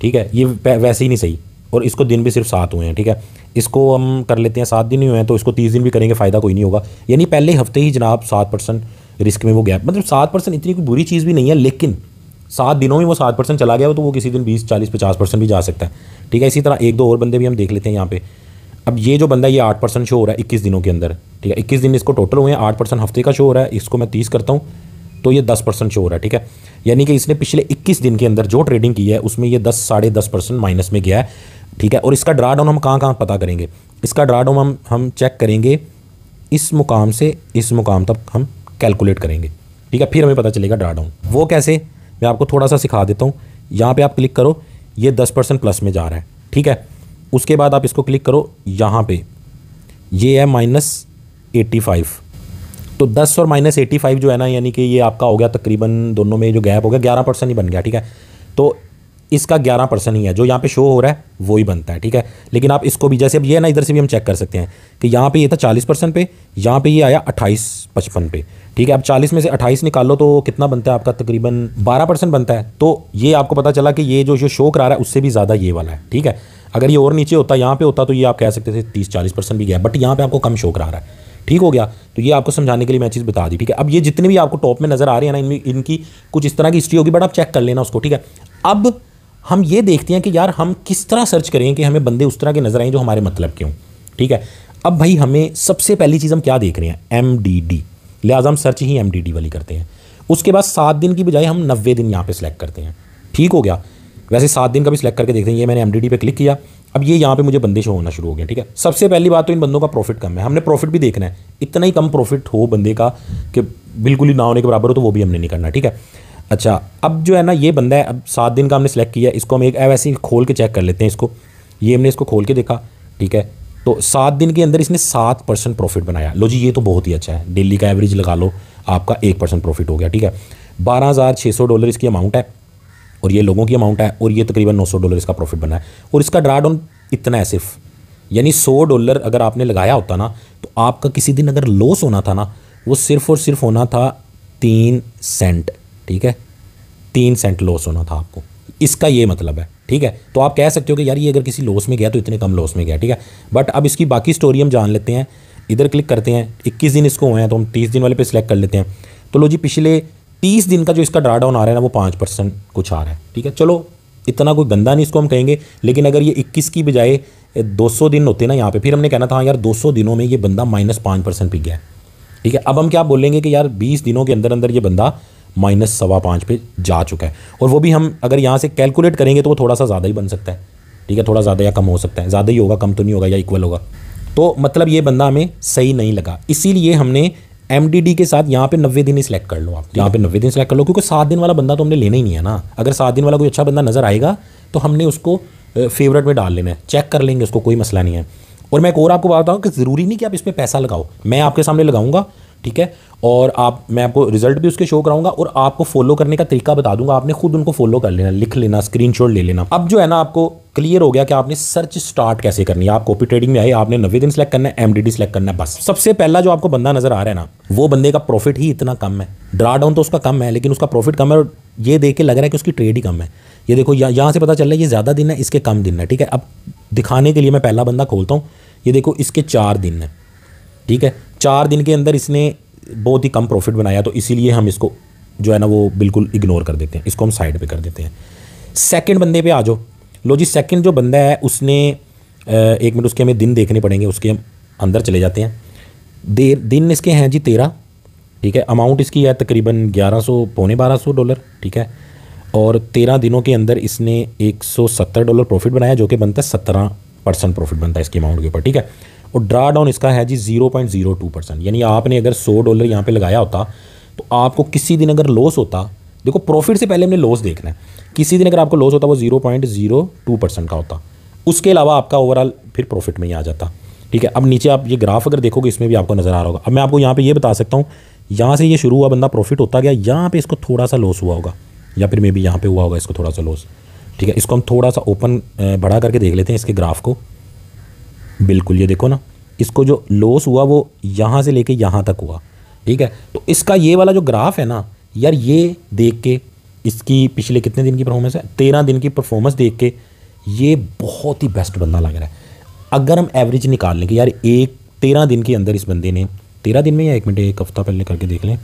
ठीक है ये वैसे ही नहीं सही और इसको दिन भी सिर्फ सात हुए हैं ठीक है इसको हम कर लेते हैं सात दिन ही हुए हैं तो इसको तीस दिन भी करेंगे फ़ायदा कोई नहीं होगा यानी पहले हफ्ते ही जनाब सात परसेंट रिस्क में वो गैप मतलब सात परसेंट इतनी कोई बुरी चीज़ भी नहीं है लेकिन सात दिनों में वो सात परसेंट चला गया हो तो वो किसी दिन बीस चालीस पचास परसेंट भी जा सकता है ठीक है इसी तरह एक दो और बंदे भी हम देख लेते हैं यहाँ पे अब ये जो बंदा ये आठ परसेंट शो हो रहा है इक्कीस दिनों के अंदर ठीक है इक्कीस दिन इसको टोटल हुए हैं आठ परसेंट हफ्ते का शो हो रहा है इसको मैं तीस करता हूँ तो ये दस परसेंट शो हो रहा है ठीक है यानी कि इसने पिछले इक्कीस दिन के अंदर जो ट्रेडिंग की है उसमें यह दस साढ़े दस परसेंट माइनस में गया है ठीक है और इसका ड्रा डाउन हम कहाँ कहाँ पता करेंगे इसका ड्रा डाउन हम हम चेक करेंगे इस मुकाम से इस मुकाम तक हम कैलकुलेट करेंगे ठीक है फिर हमें पता चलेगा ड्रा डाउन वो कैसे मैं आपको थोड़ा सा सिखा देता हूँ यहाँ पे आप क्लिक करो ये दस परसेंट प्लस में जा रहा है ठीक है उसके बाद आप इसको क्लिक करो यहाँ पे ये है माइनस एट्टी फाइव तो दस और माइनस एटी फाइव जो है ना यानी कि ये आपका हो गया तकरीबन दोनों में जो गैप हो गया ग्यारह परसेंट ही बन गया ठीक है तो इसका ग्यारह परसेंट ही है जो यहाँ पे शो हो रहा है वो ही बनता है ठीक है लेकिन आप इसको भी जैसे अब ये ना इधर से भी हम चेक कर सकते हैं कि यहाँ पे ये था चालीस परसेंट पे यहाँ पे ये आया अट्ठाईस पचपन पे ठीक है अब 40 में से 28 निकाल लो तो कितना बनता है आपका तकरीबन 12 परसेंट बनता है तो ये आपको पता चला कि ये जो जो शो करा रहा है उससे भी ज़्यादा ये वाला है ठीक है अगर ये और नीचे होता यहाँ पे होता तो ये आप कह सकते थे तीस चालीस परसेंट भी गया बट यहाँ पे आपको कम शो करा रहा है ठीक हो गया तो ये आपको समझाने के लिए मैं चीज़ बता दी ठीक है अब ये जितने भी आपको टॉप में नज़र आ रहे हैं ना इनकी कुछ इस तरह की हिस्ट्री होगी बट आप चेक कर लेना उसको ठीक है अब हम ये देखते हैं कि यार हम किस तरह सर्च करें कि हमें बंदे उस तरह के नज़र आएँ जो हमारे मतलब के हों ठीक है अब भाई हमें सबसे पहली चीज़ हम क्या देख रहे हैं एम डी डी लिहाजा हम सर्च ही एम वाली करते हैं उसके बाद सात दिन की बजाय हम नब्बे दिन यहाँ पर सिलेक्ट करते हैं ठीक हो गया वैसे सात दिन का भी सिलेक्ट करके देखते हैं ये मैंने एम डी पे क्लिक किया अब ये यहाँ पे मुझे बंदे शो होना शुरू हो गया ठीक है सबसे पहली बात तो इन बंदों का प्रॉफिट कम है हमने प्रॉफिट भी देखना है इतना ही कम प्रॉफिट हो बंदे का कि बिल्कुल ही ना होने के बराबर हो तो वो भी हमने नहीं करना ठीक है अच्छा अब जो है ना ये बंदा है अब सात दिन का हमने सेलेक्ट किया इसको हम एक ऐप ऐसे खोल के चेक कर लेते हैं इसको ये हमने इसको खोल के देखा ठीक है तो सात दिन के अंदर इसने सात परसेंट प्रॉफिट बनाया लो जी ये तो बहुत ही अच्छा है डेली का एवरेज लगा लो आपका एक परसेंट प्रॉफिट हो गया ठीक है बारह हज़ार छः सौ डॉलर इसकी अमाउंट है और ये लोगों की अमाउंट है और ये तकरीबन नौ सौ डॉलर इसका प्रॉफिट बना है और इसका ड्रा डाउन इतना है सिर्फ यानी सौ डॉलर अगर आपने लगाया होता ना तो आपका किसी दिन अगर लॉस होना था ना वो सिर्फ और सिर्फ होना था तीन सेंट ठीक है तीन सेंट लॉस होना था आपको इसका ये मतलब है ठीक है तो आप कह सकते हो कि यार ये अगर किसी लॉस में गया तो इतने कम लॉस में गया ठीक है बट अब इसकी बाकी स्टोरी हम जान लेते हैं इधर क्लिक करते हैं इक्कीस दिन इसको हुए हैं तो हम तीस दिन वाले पे सिलेक्ट कर लेते हैं तो लो जी पिछले तीस दिन का जो इसका ड्रा डाउन आ रहा है ना वो पाँच परसेंट कुछ आ रहा है ठीक है चलो इतना कोई गंदा नहीं इसको हम कहेंगे लेकिन अगर ये इक्कीस की बजाय दो दिन होते ना यहाँ पर फिर हमने कहना था हाँ यार दो दिनों में ये बंदा माइनस पाँच परसेंट गया है ठीक है अब हम क्या बोलेंगे कि यार बीस दिनों के अंदर अंदर ये बंदा माइनस सवा पाँच पे जा चुका है और वो भी हम अगर यहाँ से कैलकुलेट करेंगे तो वो थोड़ा सा ज़्यादा ही बन सकता है ठीक है थोड़ा ज़्यादा या कम हो सकता है ज़्यादा ही होगा कम तो नहीं होगा या इक्वल होगा तो मतलब ये बंदा हमें सही नहीं लगा इसीलिए हमने एम के साथ यहाँ पे नब्बे दिन ही सिलेक्ट कर लो आप यहाँ पे नब्बे दिन सिलेक्ट कर लो क्योंकि सात दिन वाला बंदा तो हमने लेना ही नहीं है ना अगर सात दिन वाला कोई अच्छा बंदा नज़र आएगा तो हमने उसको फेवरेट में डाल लेना है चेक कर लेंगे उसको कोई मसला नहीं है और मैं एक और आपको बताता हूँ कि ज़रूरी नहीं कि आप इसमें पैसा लगाओ मैं आपके सामने लगाऊंगा ठीक है और आप मैं आपको रिजल्ट भी उसके शो कराऊंगा और आपको फॉलो करने का तरीका बता दूंगा आपने खुद उनको फॉलो कर लेना लिख लेना स्क्रीनशॉट ले लेना अब जो है ना आपको क्लियर हो गया कि आपने सर्च स्टार्ट कैसे करनी है आप कॉपी ट्रेडिंग में आए आपने नवे दिन सेलेक्ट करना है एमडीडी सेलेक्ट करना है बस सबसे पहला जो आपको बंदा नजर आ रहा है ना वो बंदे का प्रॉफिट ही इतना कम है ड्रा डाउन तो उसका कम है लेकिन उसका प्रॉफिट कम है और ये देख के लग रहा है कि उसकी ट्रेड ही कम है ये देखो यहाँ यहाँ से पता चल रहा है ये ज़्यादा दिन है इसके कम दिन है ठीक है अब दिखाने के लिए मैं पहला बंदा खोलता हूँ ये देखो इसके चार दिन है ठीक है चार दिन के अंदर इसने बहुत ही कम प्रॉफिट बनाया तो इसीलिए हम इसको जो है ना वो बिल्कुल इग्नोर कर देते हैं इसको हम साइड पे कर देते हैं सेकंड बंदे पे आ जाओ लो जी सेकंड जो बंदा है उसने एक मिनट उसके हमें दिन देखने पड़ेंगे उसके हम अंदर चले जाते हैं देर दिन इसके हैं जी तेरह ठीक है अमाउंट इसकी है तकरीबन ग्यारह सौ पौने बारह सौ डॉलर ठीक है और तेरह दिनों के अंदर इसने एक सौ सत्तर डॉलर प्रॉफिट बनाया जो कि बनता है सत्रह परसेंट प्रॉफिट बनता है इसकी अमाउंट के ऊपर ठीक है और ड्रा डाउन इसका है जी zero point zero two percent यानी आपने अगर सौ डॉलर यहाँ पे लगाया होता तो आपको किसी दिन अगर लॉस होता देखो प्रॉफिट से पहले हमने लॉस देखना है किसी दिन अगर आपको लॉस होता वो zero point zero two percent का होता उसके अलावा आपका ओवरऑल फिर प्रॉफिट में ही आ जाता ठीक है अब नीचे आप ये ग्राफ अगर देखोगे इसमें भी आपको नज़र आ रहा होगा अब मैं आपको यहाँ पर यह बता सकता हूँ यहाँ से ये शुरू हुआ बंदा प्रॉफिट होता गया यहाँ पे इसको थोड़ा सा लॉस हुआ होगा या फिर मे बी यहाँ पर हुआ होगा इसको थोड़ा सा लॉस ठीक है इसको हम थोड़ा सा ओपन बढ़ा करके देख लेते हैं इसके ग्राफ को बिल्कुल ये देखो ना इसको जो लॉस हुआ वो यहाँ से लेके यहाँ तक हुआ ठीक है तो इसका ये वाला जो ग्राफ है ना यार ये देख के इसकी पिछले कितने दिन की परफॉर्मेंस है तेरह दिन की परफॉर्मेंस देख के ये बहुत ही बेस्ट बंदा लग रहा है अगर हम एवरेज निकाल लें कि यार एक तेरह दिन के अंदर इस बंदे ने तेरह दिन में या एक मिनट एक हफ्ता पहले करके देख लें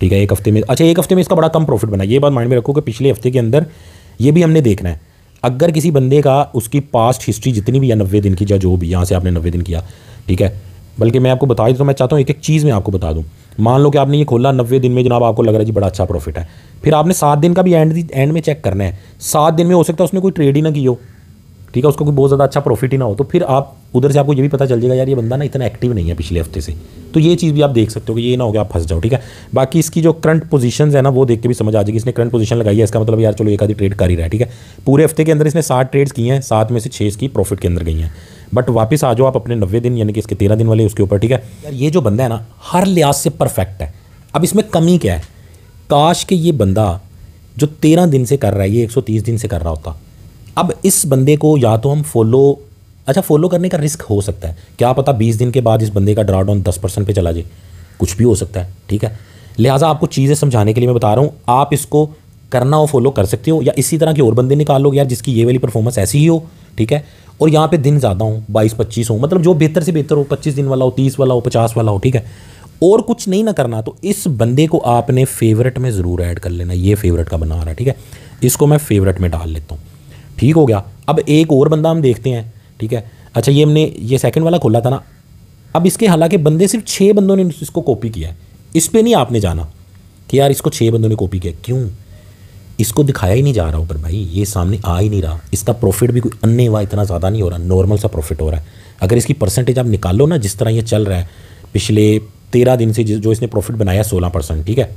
ठीक है एक हफ्ते में अच्छा एक हफ्ते में इसका बड़ा कम प्रॉफिट बना ये बात माइंड में रखो कि पिछले हफ्ते के अंदर ये भी हमने देखना है अगर किसी बंदे का उसकी पास्ट हिस्ट्री जितनी भी या नब्बे दिन की या जो भी यहाँ से आपने नब्बे दिन किया ठीक है बल्कि मैं आपको बता ही तो मैं चाहता हूँ एक एक चीज़ में आपको बता दूँ मान लो कि आपने ये खोला नब्बे दिन में जनाब आपको लग रहा है जी बड़ा अच्छा प्रॉफिट है फिर आपने सात दिन का भी एंड एंड में चेक करना है सात दिन में हो सकता है उसने कोई ट्रेड ही ना की हो ठीक है उसको कोई बहुत ज़्यादा अच्छा प्रॉफिट ही ना हो तो फिर आप उधर से आपको ये भी पता चल जाएगा यार ये बंदा ना इतना एक्टिव नहीं है पिछले हफ्ते से तो ये चीज़ भी आप देख सकते हो कि ये ना हो गया आप फंस जाओ ठीक है बाकी इसकी जो करंट पोजिशन है ना वो देख के भी समझ आ जाएगी इसने करंट पोजिशन लगाई है इसका मतलब यार चलो एक आधी ट्रेड कर ही रहा है ठीक है पूरे हफ्ते के अंदर इसने सात ट्रेड्स किए हैं सात में से छः इसकी प्रॉफिट के अंदर गई हैं बट वापस आ जाओ आप अपने नब्बे दिन यानी कि इसके तेरह दिन वाले उसके ऊपर ठीक है यार ये जो बंदा है ना हर लिहाज से परफेक्ट है अब इसमें कमी क्या है काश कि ये बंदा जो तेरह दिन से कर रहा है ये एक दिन से कर रहा होता अब इस बंदे को या तो हम फॉलो अच्छा फॉलो करने का रिस्क हो सकता है क्या पता बीस दिन के बाद इस बंदे का ड्रा डाउन दस परसेंट पर चला जाए कुछ भी हो सकता है ठीक है लिहाजा आपको चीज़ें समझाने के लिए मैं बता रहा हूँ आप इसको करना हो फॉलो कर सकते हो या इसी तरह के और बंदे निकाल लो यार जिसकी ये वाली परफॉर्मेंस ऐसी ही हो ठीक है और यहाँ पे दिन ज़्यादा हो बाईस पच्चीस हो मतलब जो बेहतर से बेहतर हो पच्चीस दिन वाला हो तीस वाला हो पचास वाला हो ठीक है और कुछ नहीं ना करना तो इस बंदे को आपने फेवरेट में ज़रूर ऐड कर लेना ये फेवरेट का बना रहा है ठीक है इसको मैं फेवरेट में डाल लेता हूँ ठीक हो गया अब एक और बंदा हम देखते हैं ठीक है अच्छा ये हमने ये सेकंड वाला खोला था ना अब इसके हालांकि बंदे सिर्फ छः बंदों ने इसको कॉपी किया है इस पर नहीं आपने जाना कि यार इसको छः बंदों ने कॉपी किया क्यों इसको दिखाया ही नहीं जा रहा ऊपर भाई ये सामने आ ही नहीं रहा इसका प्रॉफिट भी कोई अन्य हुआ इतना ज़्यादा नहीं हो रहा नॉर्मल सा प्रॉफिट हो रहा है अगर इसकी परसेंटेज आप निकालो ना जिस तरह ये चल रहा है पिछले तेरह दिन से जो इसने प्रॉफिट बनाया सोलह परसेंट ठीक है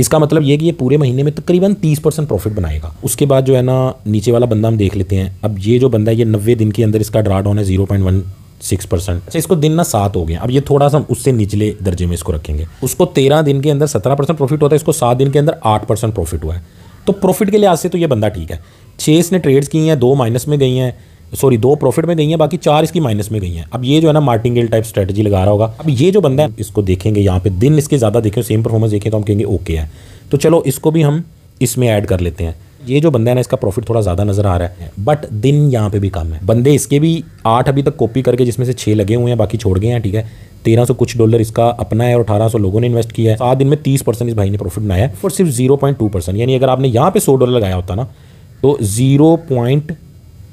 इसका मतलब ये कि ये पूरे महीने में तकरीबन तीस परसेंट प्रॉफिट बनाएगा उसके बाद जो है ना नीचे वाला बंदा हम देख लेते हैं अब ये जो बंदा है ये नब्बे दिन के अंदर इसका ड्रा डाउन है zero point one six percent इसको दिन ना सात हो गया अब ये थोड़ा सा उससे निचले दर्जे में इसको रखेंगे उसको तेरह दिन के अंदर सत्रह परसेंट प्रॉफिट होता है इसको सात दिन के अंदर आठ परसेंट प्रॉफिट हुआ है तो प्रॉफिट के लिहाज से तो ये बंदा ठीक है छः इसने ट्रेड्स की हैं दो माइनस में गई हैं सॉरी दो प्रॉफिट में गई हैं बाकी चार इसकी माइनस में गई हैं अब ये जो है ना मार्टिंगेल टाइप स्ट्रेटजी लगा रहा होगा अब ये जो बंदा है इसको देखेंगे यहाँ पे दिन इसके ज़्यादा देखें सेम परफॉर्मेंस देखें तो हम कहेंगे ओके है तो चलो इसको भी हम इसमें ऐड कर लेते हैं ये जो बंदा है ना इसका प्रॉफिट थोड़ा ज़्यादा नज़र आ रहा है बट दिन यहाँ पे भी कम है बंदे इसके भी आठ अभी तक कॉपी करके जिसमें से छः लगे हुए हैं बाकी छोड़ गए हैं ठीक है तेरह सौ कुछ डॉलर इसका अपना है और अठारह सौ लोगों ने इन्वेस्ट किया है सात दिन में तीस परसेंट इस भाई ने प्रॉफिट बनाया है और सिर्फ जीरो पॉइंट टू परसेंट यानी अगर आपने यहाँ पे सौ डॉलर लगाया होता ना तो जीरो पॉइंट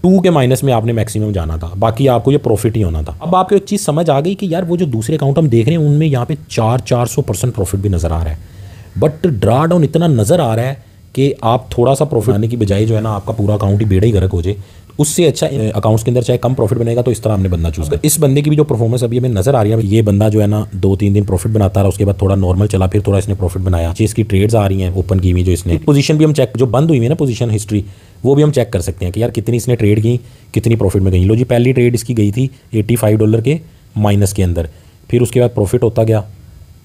टू के माइनस में आपने मैक्सिमम जाना था बाकी आपको ये प्रॉफिट ही होना था अब आपको एक चीज़ समझ आ गई कि यार वो जो दूसरे अकाउंट हम देख रहे हैं उनमें यहाँ पे चार चार सौ परसेंट प्रॉफिट भी नज़र आ रहा है बट ड्रा डाउन इतना नज़र आ रहा है कि आप थोड़ा सा प्रॉफिट आने की बजाय जो है ना आपका पूरा अकाउंट ही बेड़ा ही गर्क हो जाए उससे अच्छा अकाउंट्स के अंदर चाहे कम प्रॉफिट बनेगा तो इस तरह हमने बंदा चूज किया इस बंदे की भी जो परफॉर्मेंस अभी हमें नजर आ रही है ये बंदा जो है ना दो तीन दिन प्रॉफिट बनाता रहा उसके बाद थोड़ा नॉर्मल चला फिर थोड़ा इसने प्रॉफिट बनाया की ट्रेड्स आ रही हैं ओपन की हुई जो इसने पोजीशन भी हम चेक जो बंद हुई है ना पोजीशन हिस्ट्री वो भी हम चेक कर सकते हैं कि यार कितनी इसने ट्रेड की कितनी प्रॉफिट में गई लो जी पहली ट्रेड इसकी गई थी एट्टी फाइव डॉलर के माइनस के अंदर फिर उसके बाद प्रॉफिट होता गया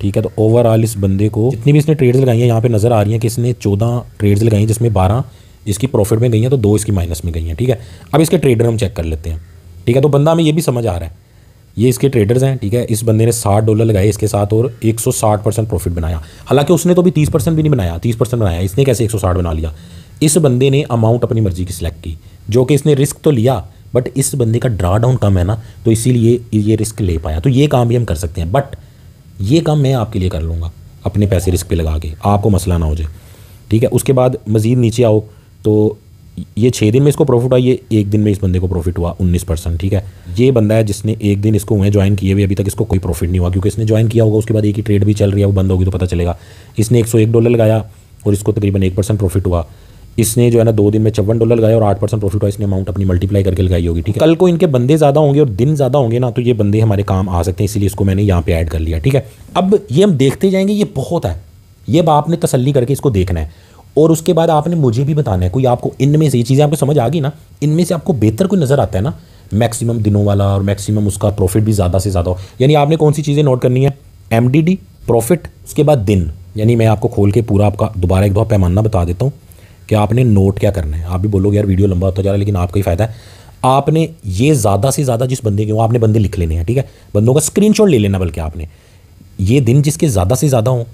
ठीक है तो ओवरऑल इस बंदे को जितनी भी इसने ट्रेड्स लगाई हैं यहाँ पे नज़र आ रही हैं कि इसने चौदह ट्रेड्स लगाई हैं जिसमें बारह इसकी प्रॉफिट में गई हैं तो दो इसकी माइनस में गई हैं ठीक है अब इसके ट्रेडर हम चेक कर लेते हैं ठीक है तो बंदा हमें ये भी समझ आ रहा है ये इसके ट्रेडर्स हैं ठीक है इस बंदे ने साठ डॉलर लगाए इसके साथ और 160 परसेंट प्रॉफिट बनाया हालांकि उसने तो भी 30 परसेंट भी नहीं बनाया 30 परसेंट बनाया इसने कैसे 160 बना लिया इस बंदे ने अमाउंट अपनी मर्जी की सिलेक्ट की जो कि इसने रिस्क तो लिया बट इस बंदे का ड्रा डाउन कम है ना तो इसीलिए ये रिस्क ले पाया तो ये काम भी हम कर सकते हैं बट ये काम मैं आपके लिए कर लूँगा अपने पैसे रिस्क पे लगा के आपको मसला ना हो जाए ठीक है उसके बाद मज़ीद नीचे आओ तो ये छः दिन में इसको प्रॉफिट हुआ ये एक दिन में इस बंदे को प्रॉफिट हुआ उन्नीस परसेंट ठीक है ये बंदा है जिसने एक दिन इसको हुए ज्वाइन किए हुए अभी तक इसको कोई प्रॉफिट नहीं हुआ क्योंकि इसने ज्वाइन किया होगा उसके बाद एक ही ट्रेड भी चल रही है वो बंद होगी तो पता चलेगा इसने एक सौ एक डॉलर लगाया और इसको तकरीबन एक परसेंट प्रॉफिट हुआ इसने जो है ना दो दिन में चौवन डॉलर लगाया और आठ परसेंट प्रॉफिट हुआ इसने अमाउंट अपनी मल्टीप्लाई करके लगाई होगी ठीक है कल को इनके बंदे ज़्यादा होंगे और दिन ज़्यादा होंगे ना तो ये बंदे हमारे काम आ सकते हैं इसलिए इसको मैंने यहाँ पे ऐड कर लिया ठीक है अब ये हम देखते जाएंगे ये बहुत है ये अब आपने तसली करके इसको देखना है और उसके बाद आपने मुझे भी बताना है कोई आपको इनमें से ये चीज़ें आपको समझ आ गई ना इनमें से आपको बेहतर कोई नज़र आता है ना मैक्सिमम दिनों वाला और मैक्सिमम उसका प्रॉफिट भी ज़्यादा से ज़्यादा हो यानी आपने कौन सी चीज़ें नोट करनी है एम प्रॉफिट उसके बाद दिन यानी मैं आपको खोल के पूरा आपका दोबारा एक बार पैमाना बता देता हूँ कि आपने नोट क्या करना है आप भी बोलोगे यार वीडियो लंबा होता जा रहा है लेकिन आपका ही फ़ायदा है आपने ये ज़्यादा से ज़्यादा जिस बंदे के हों आपने बंदे लिख लेने हैं ठीक है बंदों का स्क्रीनशॉट ले लेना बल्कि आपने ये दिन जिसके ज़्यादा से ज़्यादा हों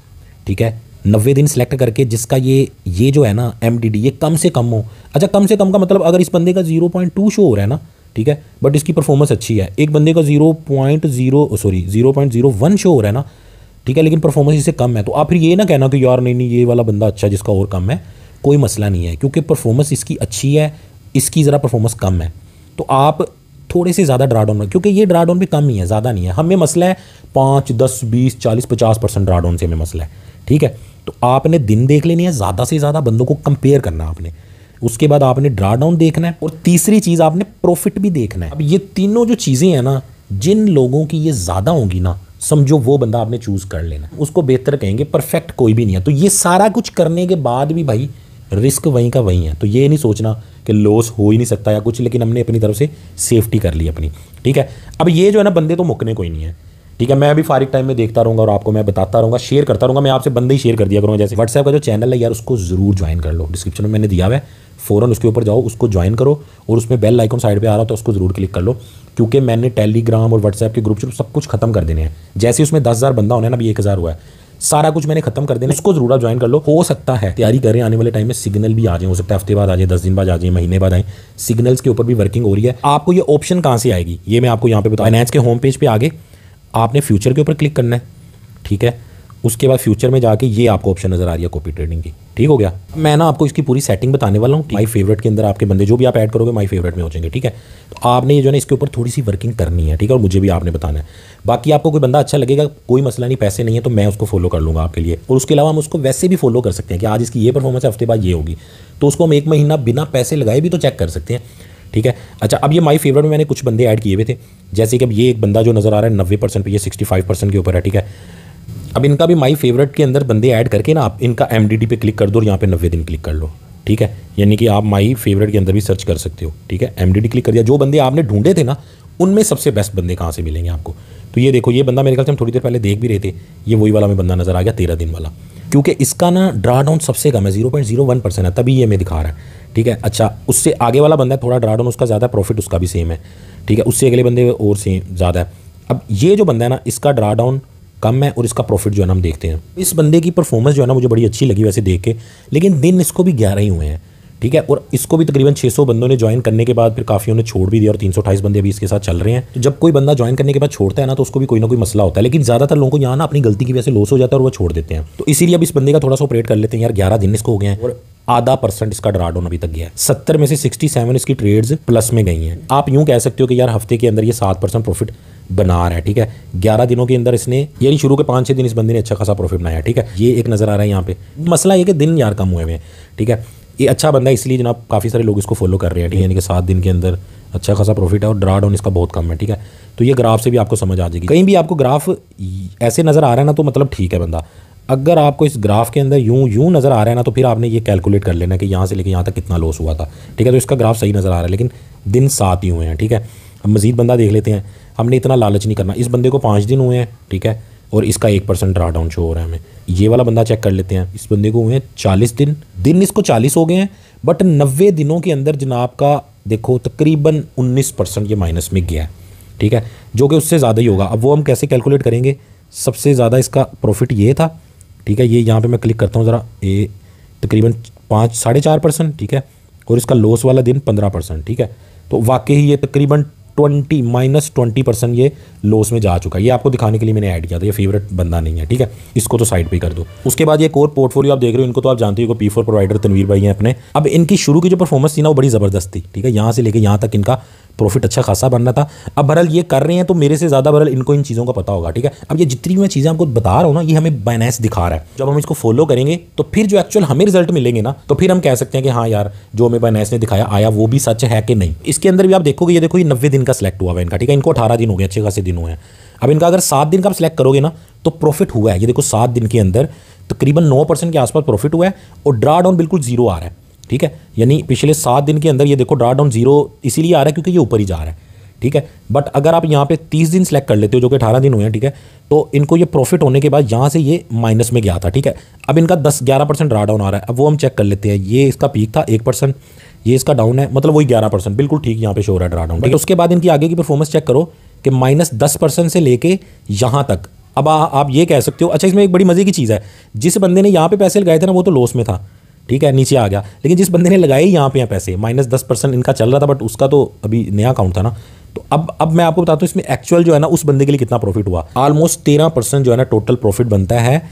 ठीक है नब्बे दिन सेलेक्ट करके जिसका ये ये जो है ना एम ये कम से कम हो अच्छा कम से कम का मतलब अगर इस बंदे का जीरो पॉइंट टू शो हो रहा है ना ठीक है बट इसकी परफॉर्मेंस अच्छी है एक बंदे का zero point zero sorry zero point zero one show हो रहा है ना ठीक है लेकिन परफॉर्मेंस इससे कम है तो आप फिर ये ना कहना कि यार नहीं नहीं ये वाला बंदा अच्छा जिसका और कम है कोई मसला नहीं है क्योंकि परफॉर्मेंस इसकी अच्छी है इसकी ज़रा परफॉर्मेंस कम है तो आप थोड़े से ज़्यादा ड्रा डाउन क्योंकि ये ड्रा डाउन भी कम ही है ज़्यादा नहीं है हमें मसला है पाँच दस बीस चालीस पचास परसेंट ड्रा डाउन से हमें मसला है ठीक है तो आपने दिन देख लेनी है ज़्यादा से ज़्यादा बंदों को कंपेयर करना आपने उसके बाद आपने ड्रा डाउन देखना है और तीसरी चीज़ आपने प्रॉफिट भी देखना है अब ये तीनों जो चीज़ें हैं ना जिन लोगों की ये ज़्यादा होंगी ना समझो वो बंदा आपने चूज़ कर लेना उसको बेहतर कहेंगे परफेक्ट कोई भी नहीं है तो ये सारा कुछ करने के बाद भी भाई रिस्क वहीं का वहीं है तो ये नहीं सोचना कि लॉस हो ही नहीं सकता या कुछ लेकिन हमने अपनी तरफ से सेफ्टी कर ली अपनी ठीक है अब ये जो है ना बंदे तो मुकने कोई नहीं है ठीक है मैं अभी फारिक टाइम में देखता रहूँगा और आपको मैं बताता रहूँगा शेयर करता रहूँगा मैं आपसे बंदे ही शेयर कर दिया करूँगा जैसे व्हाट्सएप का जो चैनल है यार उसको ज़रूर ज्वाइन कर लो डिस्क्रिप्शन में मैंने दिया हुआ है फ़ौरन उसके ऊपर जाओ उसको ज्वाइन करो और उसमें बेल आइकन साइड पर आ रहा था तो उसको ज़रूर क्लिक कर लो क्योंकि मैंने टेलीग्राम और व्हाट्सएप के ग्रुप सब कुछ खत्म कर देने हैं जैसे उसमें दस हज़ार बंदा होना है ना अभी एक हज़ार हुआ है सारा कुछ मैंने खत्म कर देना उसको जरूर ज्वाइन कर लो हो सकता है तैयारी करें आने वाले टाइम में सिग्नल भी आ जाए हो सकता है हफ्ते बाद आ जाए दस दिन बाद आ जाए महीने बाद आए सिग्नल्स के ऊपर भी वर्किंग हो रही है आपको ये ऑप्शन कहाँ से आएगी ये मैं आपको यहाँ पे बताऊँ एनएच के होम पेज पे आगे आपने फ्यूचर के ऊपर क्लिक करना है ठीक है उसके बाद फ्यूचर में जाके ये आपको ऑप्शन नज़र आ रही है कॉपी ट्रेडिंग की ठीक हो गया मैं ना आपको इसकी पूरी सेटिंग बताने वाला हूँ माई फेवरेट के अंदर आपके बंदे जो भी आप ऐड करोगे माई फेवरेट में हो जाएंगे ठीक है तो आपने ये जो है इसके ऊपर थोड़ी सी वर्किंग करनी है ठीक है और मुझे भी आपने बताना है बाकी आपको कोई बंदा अच्छा लगेगा कोई मसला नहीं पैसे नहीं है तो मैं उसको फॉलो कर लूँगा आपके लिए और उसके अलावा हम उसको वैसे भी फॉलो कर सकते हैं कि आज इसकी ये परफॉर्मेंस है हफ्ते बाद ये होगी तो उसको हम एक महीना बिना पैसे लगाए भी तो चेक कर सकते हैं ठीक है अच्छा अब ये माई फेवरेट में मैंने कुछ बंदे ऐड किए हुए थे जैसे कि अब ये एक बंदा जो नज़र आ रहा है नब्बे परसेंट पर ये सिक्सटी फाइव परसेंट के ऊपर है ठीक है अब इनका भी माई फेवरेट के अंदर बंदे ऐड करके ना आप इनका एम डी डी पे क्लिक कर दो और यहाँ पे नब्बे दिन क्लिक कर लो ठीक है यानी कि आप माई फेवरेट के अंदर भी सर्च कर सकते हो ठीक है एम डी डी क्लिक कर दिया जो बंदे आपने ढूंढे थे ना उनमें सबसे बेस्ट बंदे कहाँ से मिलेंगे आपको तो ये देखो ये बंदा मेरे ख्याल से हम थोड़ी देर पहले देख भी रहे थे ये वही वाला में बंदा नज़र आ गया तेरह दिन वाला क्योंकि इसका ना ड्रा डाउन सबसे कम है zero point zero one percent है तभी ये मैं दिखा रहा है ठीक है अच्छा उससे आगे वाला बंदा है थोड़ा ड्राडाउन उसका ज़्यादा प्रॉफिट उसका भी सेम है ठीक है उससे अगले बंदे और सेम ज़्यादा है अब ये जो बंदा है ना इसका ड्राडाउन कम है और इसका प्रॉफिट जो है ना हम देखते हैं इस बंदे की परफॉर्मेंस जो है ना मुझे बड़ी अच्छी लगी वैसे देख के लेकिन दिन इसको भी ग्यारह ही हुए हैं ठीक है और इसको भी तकरीबन 600 बंदों ने ज्वाइन करने के बाद फिर काफी उन्हें छोड़ भी दिया और तीन बंदे अभी इसके साथ चल रहे हैं तो जब कोई बंदा ज्वाइन करने के बाद छोड़ता है ना तो उसको भी कोई ना कोई मसला होता है लेकिन ज़्यादातर लोगों को यहाँ ना अपनी गलती की वजह से लॉस हो जाता है और वो छोड़ देते हैं तो इसीलिए अब इस बंदे का थोड़ा सा ऑपरेट कर लेते हैं यार ग्यारह दिन इसको हो गए हैं और आधा परसेंट इसका ड्राड होना अभी तक गया है सत्तर में से सिक्सटी सेवन इसकी ट्रेड्स प्लस में गई हैं आप यूँ कह सकते हो कि यार हफ्ते के अंदर ये सात परसेंट प्रॉफिट बना रहा है ठीक है ग्यारह दिनों के अंदर इसने यानी शुरू के पाँच छः दिन इस बंदे ने अच्छा खासा प्रॉफिट बनाया ठीक है ये एक नज़र आ रहा है यहाँ पे मसला ये कि दिन यार कम हुए हुए हैं ठीक है ये अच्छा बंदा है इसलिए जनाब काफ़ी सारे लोग इसको फॉलो कर रहे हैं ठीक है यानी कि सात दिन के अंदर अच्छा खासा प्रॉफिट है और ड्रा डाउन इसका बहुत कम है ठीक है तो ये ग्राफ से भी आपको समझ आ जाएगी कहीं भी आपको ग्राफ ऐसे नज़र आ रहा है ना तो मतलब ठीक है बंदा अगर आपको इस ग्राफ के अंदर यूं यूं नज़र आ रहा है ना तो फिर आपने ये कैलकुलेट कर लेना कि यहाँ से लेकर यहाँ तक कितना लॉस हुआ था ठीक है तो इसका ग्राफ सही नज़र आ रहा है लेकिन दिन सात ही हुए हैं ठीक है हम मज़ीद बंदा देख लेते हैं हमने इतना लालच नहीं करना इस बंदे को पाँच दिन हुए हैं ठीक है और इसका एक परसेंट ड्रा डाउन शो हो रहा है हमें ये वाला बंदा चेक कर लेते हैं इस बंदे को हुए हैं चालीस दिन दिन इसको चालीस हो गए हैं बट नब्बे दिनों के अंदर जनाब का देखो तकरीबन उन्नीस परसेंट ये माइनस में गया है ठीक है जो कि उससे ज़्यादा ही होगा अब वो हम कैसे कैलकुलेट करेंगे सबसे ज़्यादा इसका प्रॉफिट ये था ठीक है ये यहाँ पे मैं क्लिक करता हूँ ज़रा ये तकरीबन पाँच साढ़े चार परसेंट ठीक है और इसका लॉस वाला दिन पंद्रह परसेंट ठीक है तो वाकई ये तकरीबन ट्वेंटी माइनस ट्वेंटी परसेंट ये लॉस में जा चुका है ये आपको दिखाने के लिए मैंने ऐड किया था ये फेवरेट बंदा नहीं है ठीक है इसको तो साइड पे कर दो उसके बाद ये कोर पोर्टफोलियो आप देख रहे हो इनको तो आप जानते हो पी फोर प्रोवाइडर तनवीर भाई हैं अपने अब इनकी शुरू की जो परफॉर्मेंस थी ना वो बड़ी ज़बरदस्त थी ठीक है यहाँ से लेकर यहाँ तक इनका प्रॉफिट अच्छा खासा बन रहा था अब बहरल ये कर रहे हैं तो मेरे से ज़्यादा बहरल इनको इन चीज़ों का पता होगा ठीक है अब ये जितनी भी मैं चीज़ें आपको बता रहा हूँ ना ये हमें बाइनेंस दिखा रहा है जब हम इसको फॉलो करेंगे तो फिर जो एक्चुअल हमें रिजल्ट मिलेंगे ना तो फिर हम कह सकते हैं कि हाँ यार जो हमें बाइनेंस ने दिखाया आया वो भी सच है कि नहीं इसके अंदर भी आप देखोगे ये देखो ये नब्बे दिन का सिलेक्ट हुआ है इनका ठीक है इनको अठारह दिन हो गए अच्छे खासे दिन हुए हैं अब इनका अगर सात दिन का आप सिलेक्ट करोगे ना तो प्रॉफिट हुआ है ये देखो सात दिन के अंदर तकरीबन नौ परसेंट के आसपास प्रॉफिट हुआ है और ड्रा डाउन बिल्कुल जीरो आ रहा है ठीक है यानी पिछले सात दिन के अंदर ये देखो ड्रा डाउन जीरो इसीलिए आ रहा है क्योंकि ये ऊपर ही जा रहा है ठीक है बट अगर आप यहाँ पे तीस दिन सेलेक्ट कर लेते हो जो कि अठारह दिन हुए हैं ठीक है तो इनको ये प्रॉफिट होने के बाद यहाँ से ये माइनस में गया था ठीक है अब इनका दस ग्यारह परसेंट ड्रा डाउन आ रहा है अब वो हम चेक कर लेते हैं ये इसका पीक था एक परसेंट ये इसका डाउन है मतलब वही ग्यारह परसेंट बिल्कुल ठीक यहाँ पे शो रहा है ड्रा डाउन उसके बाद इनकी आगे की परफॉर्मेंस चेक करो कि माइनस दस परसेंट से लेके यहाँ तक अब आ, आप ये कह सकते हो अच्छा इसमें एक बड़ी मज़े की चीज़ है जिस बंदे ने यहाँ पे पैसे लगाए थे ना वो तो लॉस में था ठीक है नीचे आ गया लेकिन जिस बंदे ने लगाए यहाँ पे यहाँ पैसे माइनस दस परसेंट इनका चल रहा था बट उसका तो अभी नया अकाउंट था ना तो अब अब मैं आपको बताता हूँ इसमें एक्चुअल जो है ना उस बंदे के लिए कितना प्रॉफिट हुआ ऑलमोस्ट तेरह परसेंट जो है ना टोटल प्रॉफिट बनता है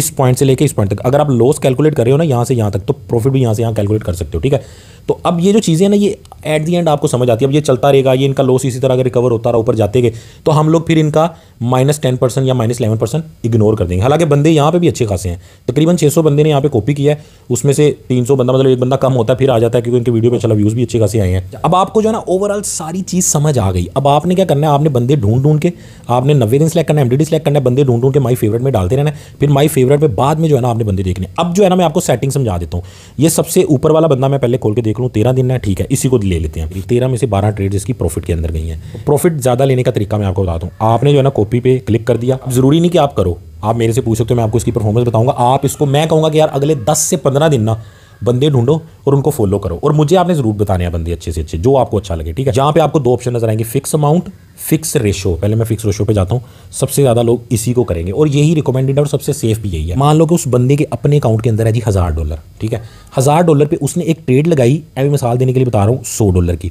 इस पॉइंट से लेकर इस पॉइंट तक अगर आप लॉस कैलकुलेट कर रहे हो ना यहाँ से यहाँ तक तो प्रॉफिट भी यहाँ से यहाँ कैलकुलेट कर सकते हो ठीक है तो अब ये जो चीज़ें ना ये एट दी एंड आपको समझ आती है अब ये चलता रहेगा ये इनका लॉस इसी तरह अगर रिकवर होता रहा ऊपर जाते गए तो हम लोग फिर इनका माइनस टेन परसेंट या माइनस इलेवन परसेंट इग्नोर कर देंगे हालांकि बंदे यहाँ पे भी अच्छे खासे हैं तकरीबन छः सौ बंदे ने यहाँ पे कॉपी किया है उसमें से तीन सौ बंदा मतलब एक बंदा कम होता है फिर आ जाता है क्योंकि इनके वीडियो पर चला व्यूज़ भी अच्छे खासे आए हैं अब आपको जो है ना ओवरऑल सारी चीज़ समझ आ गई अब आपने क्या करना है आपने बंदे ढूंढ ढूंढ के आपने नब्बे दिन सेलेक्ट करना है डी सेलेक्ट करना है बंदे ढूंढ ढूंढ के माई फेवरेट में डालते रहना है फिर माई फेवरेट में बाद में जो है ना आपने बंदे देखने अब जो है ना मैं आपको सेटिंग समझा देता हूँ ये सबसे ऊपर वाला बंदा मैं पहले खोल के देख देख लूँ तेरह दिन है ठीक है इसी को ले लेते हैं तेरह में से बारह ट्रेड इसकी प्रॉफिट के अंदर गई है प्रॉफिट ज़्यादा लेने का तरीका मैं आपको बताता हूँ आपने जो है ना कॉपी पे क्लिक कर दिया ज़रूरी नहीं कि आप करो आप मेरे से पूछ सकते हो मैं आपको इसकी परफॉर्मेंस बताऊंगा आप इसको मैं कहूँगा कि यार अगले दस से पंद्रह दिन ना बंदे ढूंढो और उनको फॉलो करो और मुझे आपने जरूर बताने बंदे अच्छे से अच्छे जो आपको अच्छा लगे ठीक है जहाँ पे आपको दो ऑप्शन नजर आएंगे फिक्स अमाउंट फिक्स रेशो पहले मैं फिक्स रेशो पे जाता हूँ सबसे ज़्यादा लोग इसी को करेंगे और यही रिकमेंडेड और सबसे सेफ भी यही है मान लो कि उस बंदे के अपने अकाउंट के अंदर है जी हज़ार डॉलर ठीक है हज़ार डॉलर पर उसने एक ट्रेड लगाई अभी मिसाल देने के लिए बता रहा हूँ सौ डॉलर की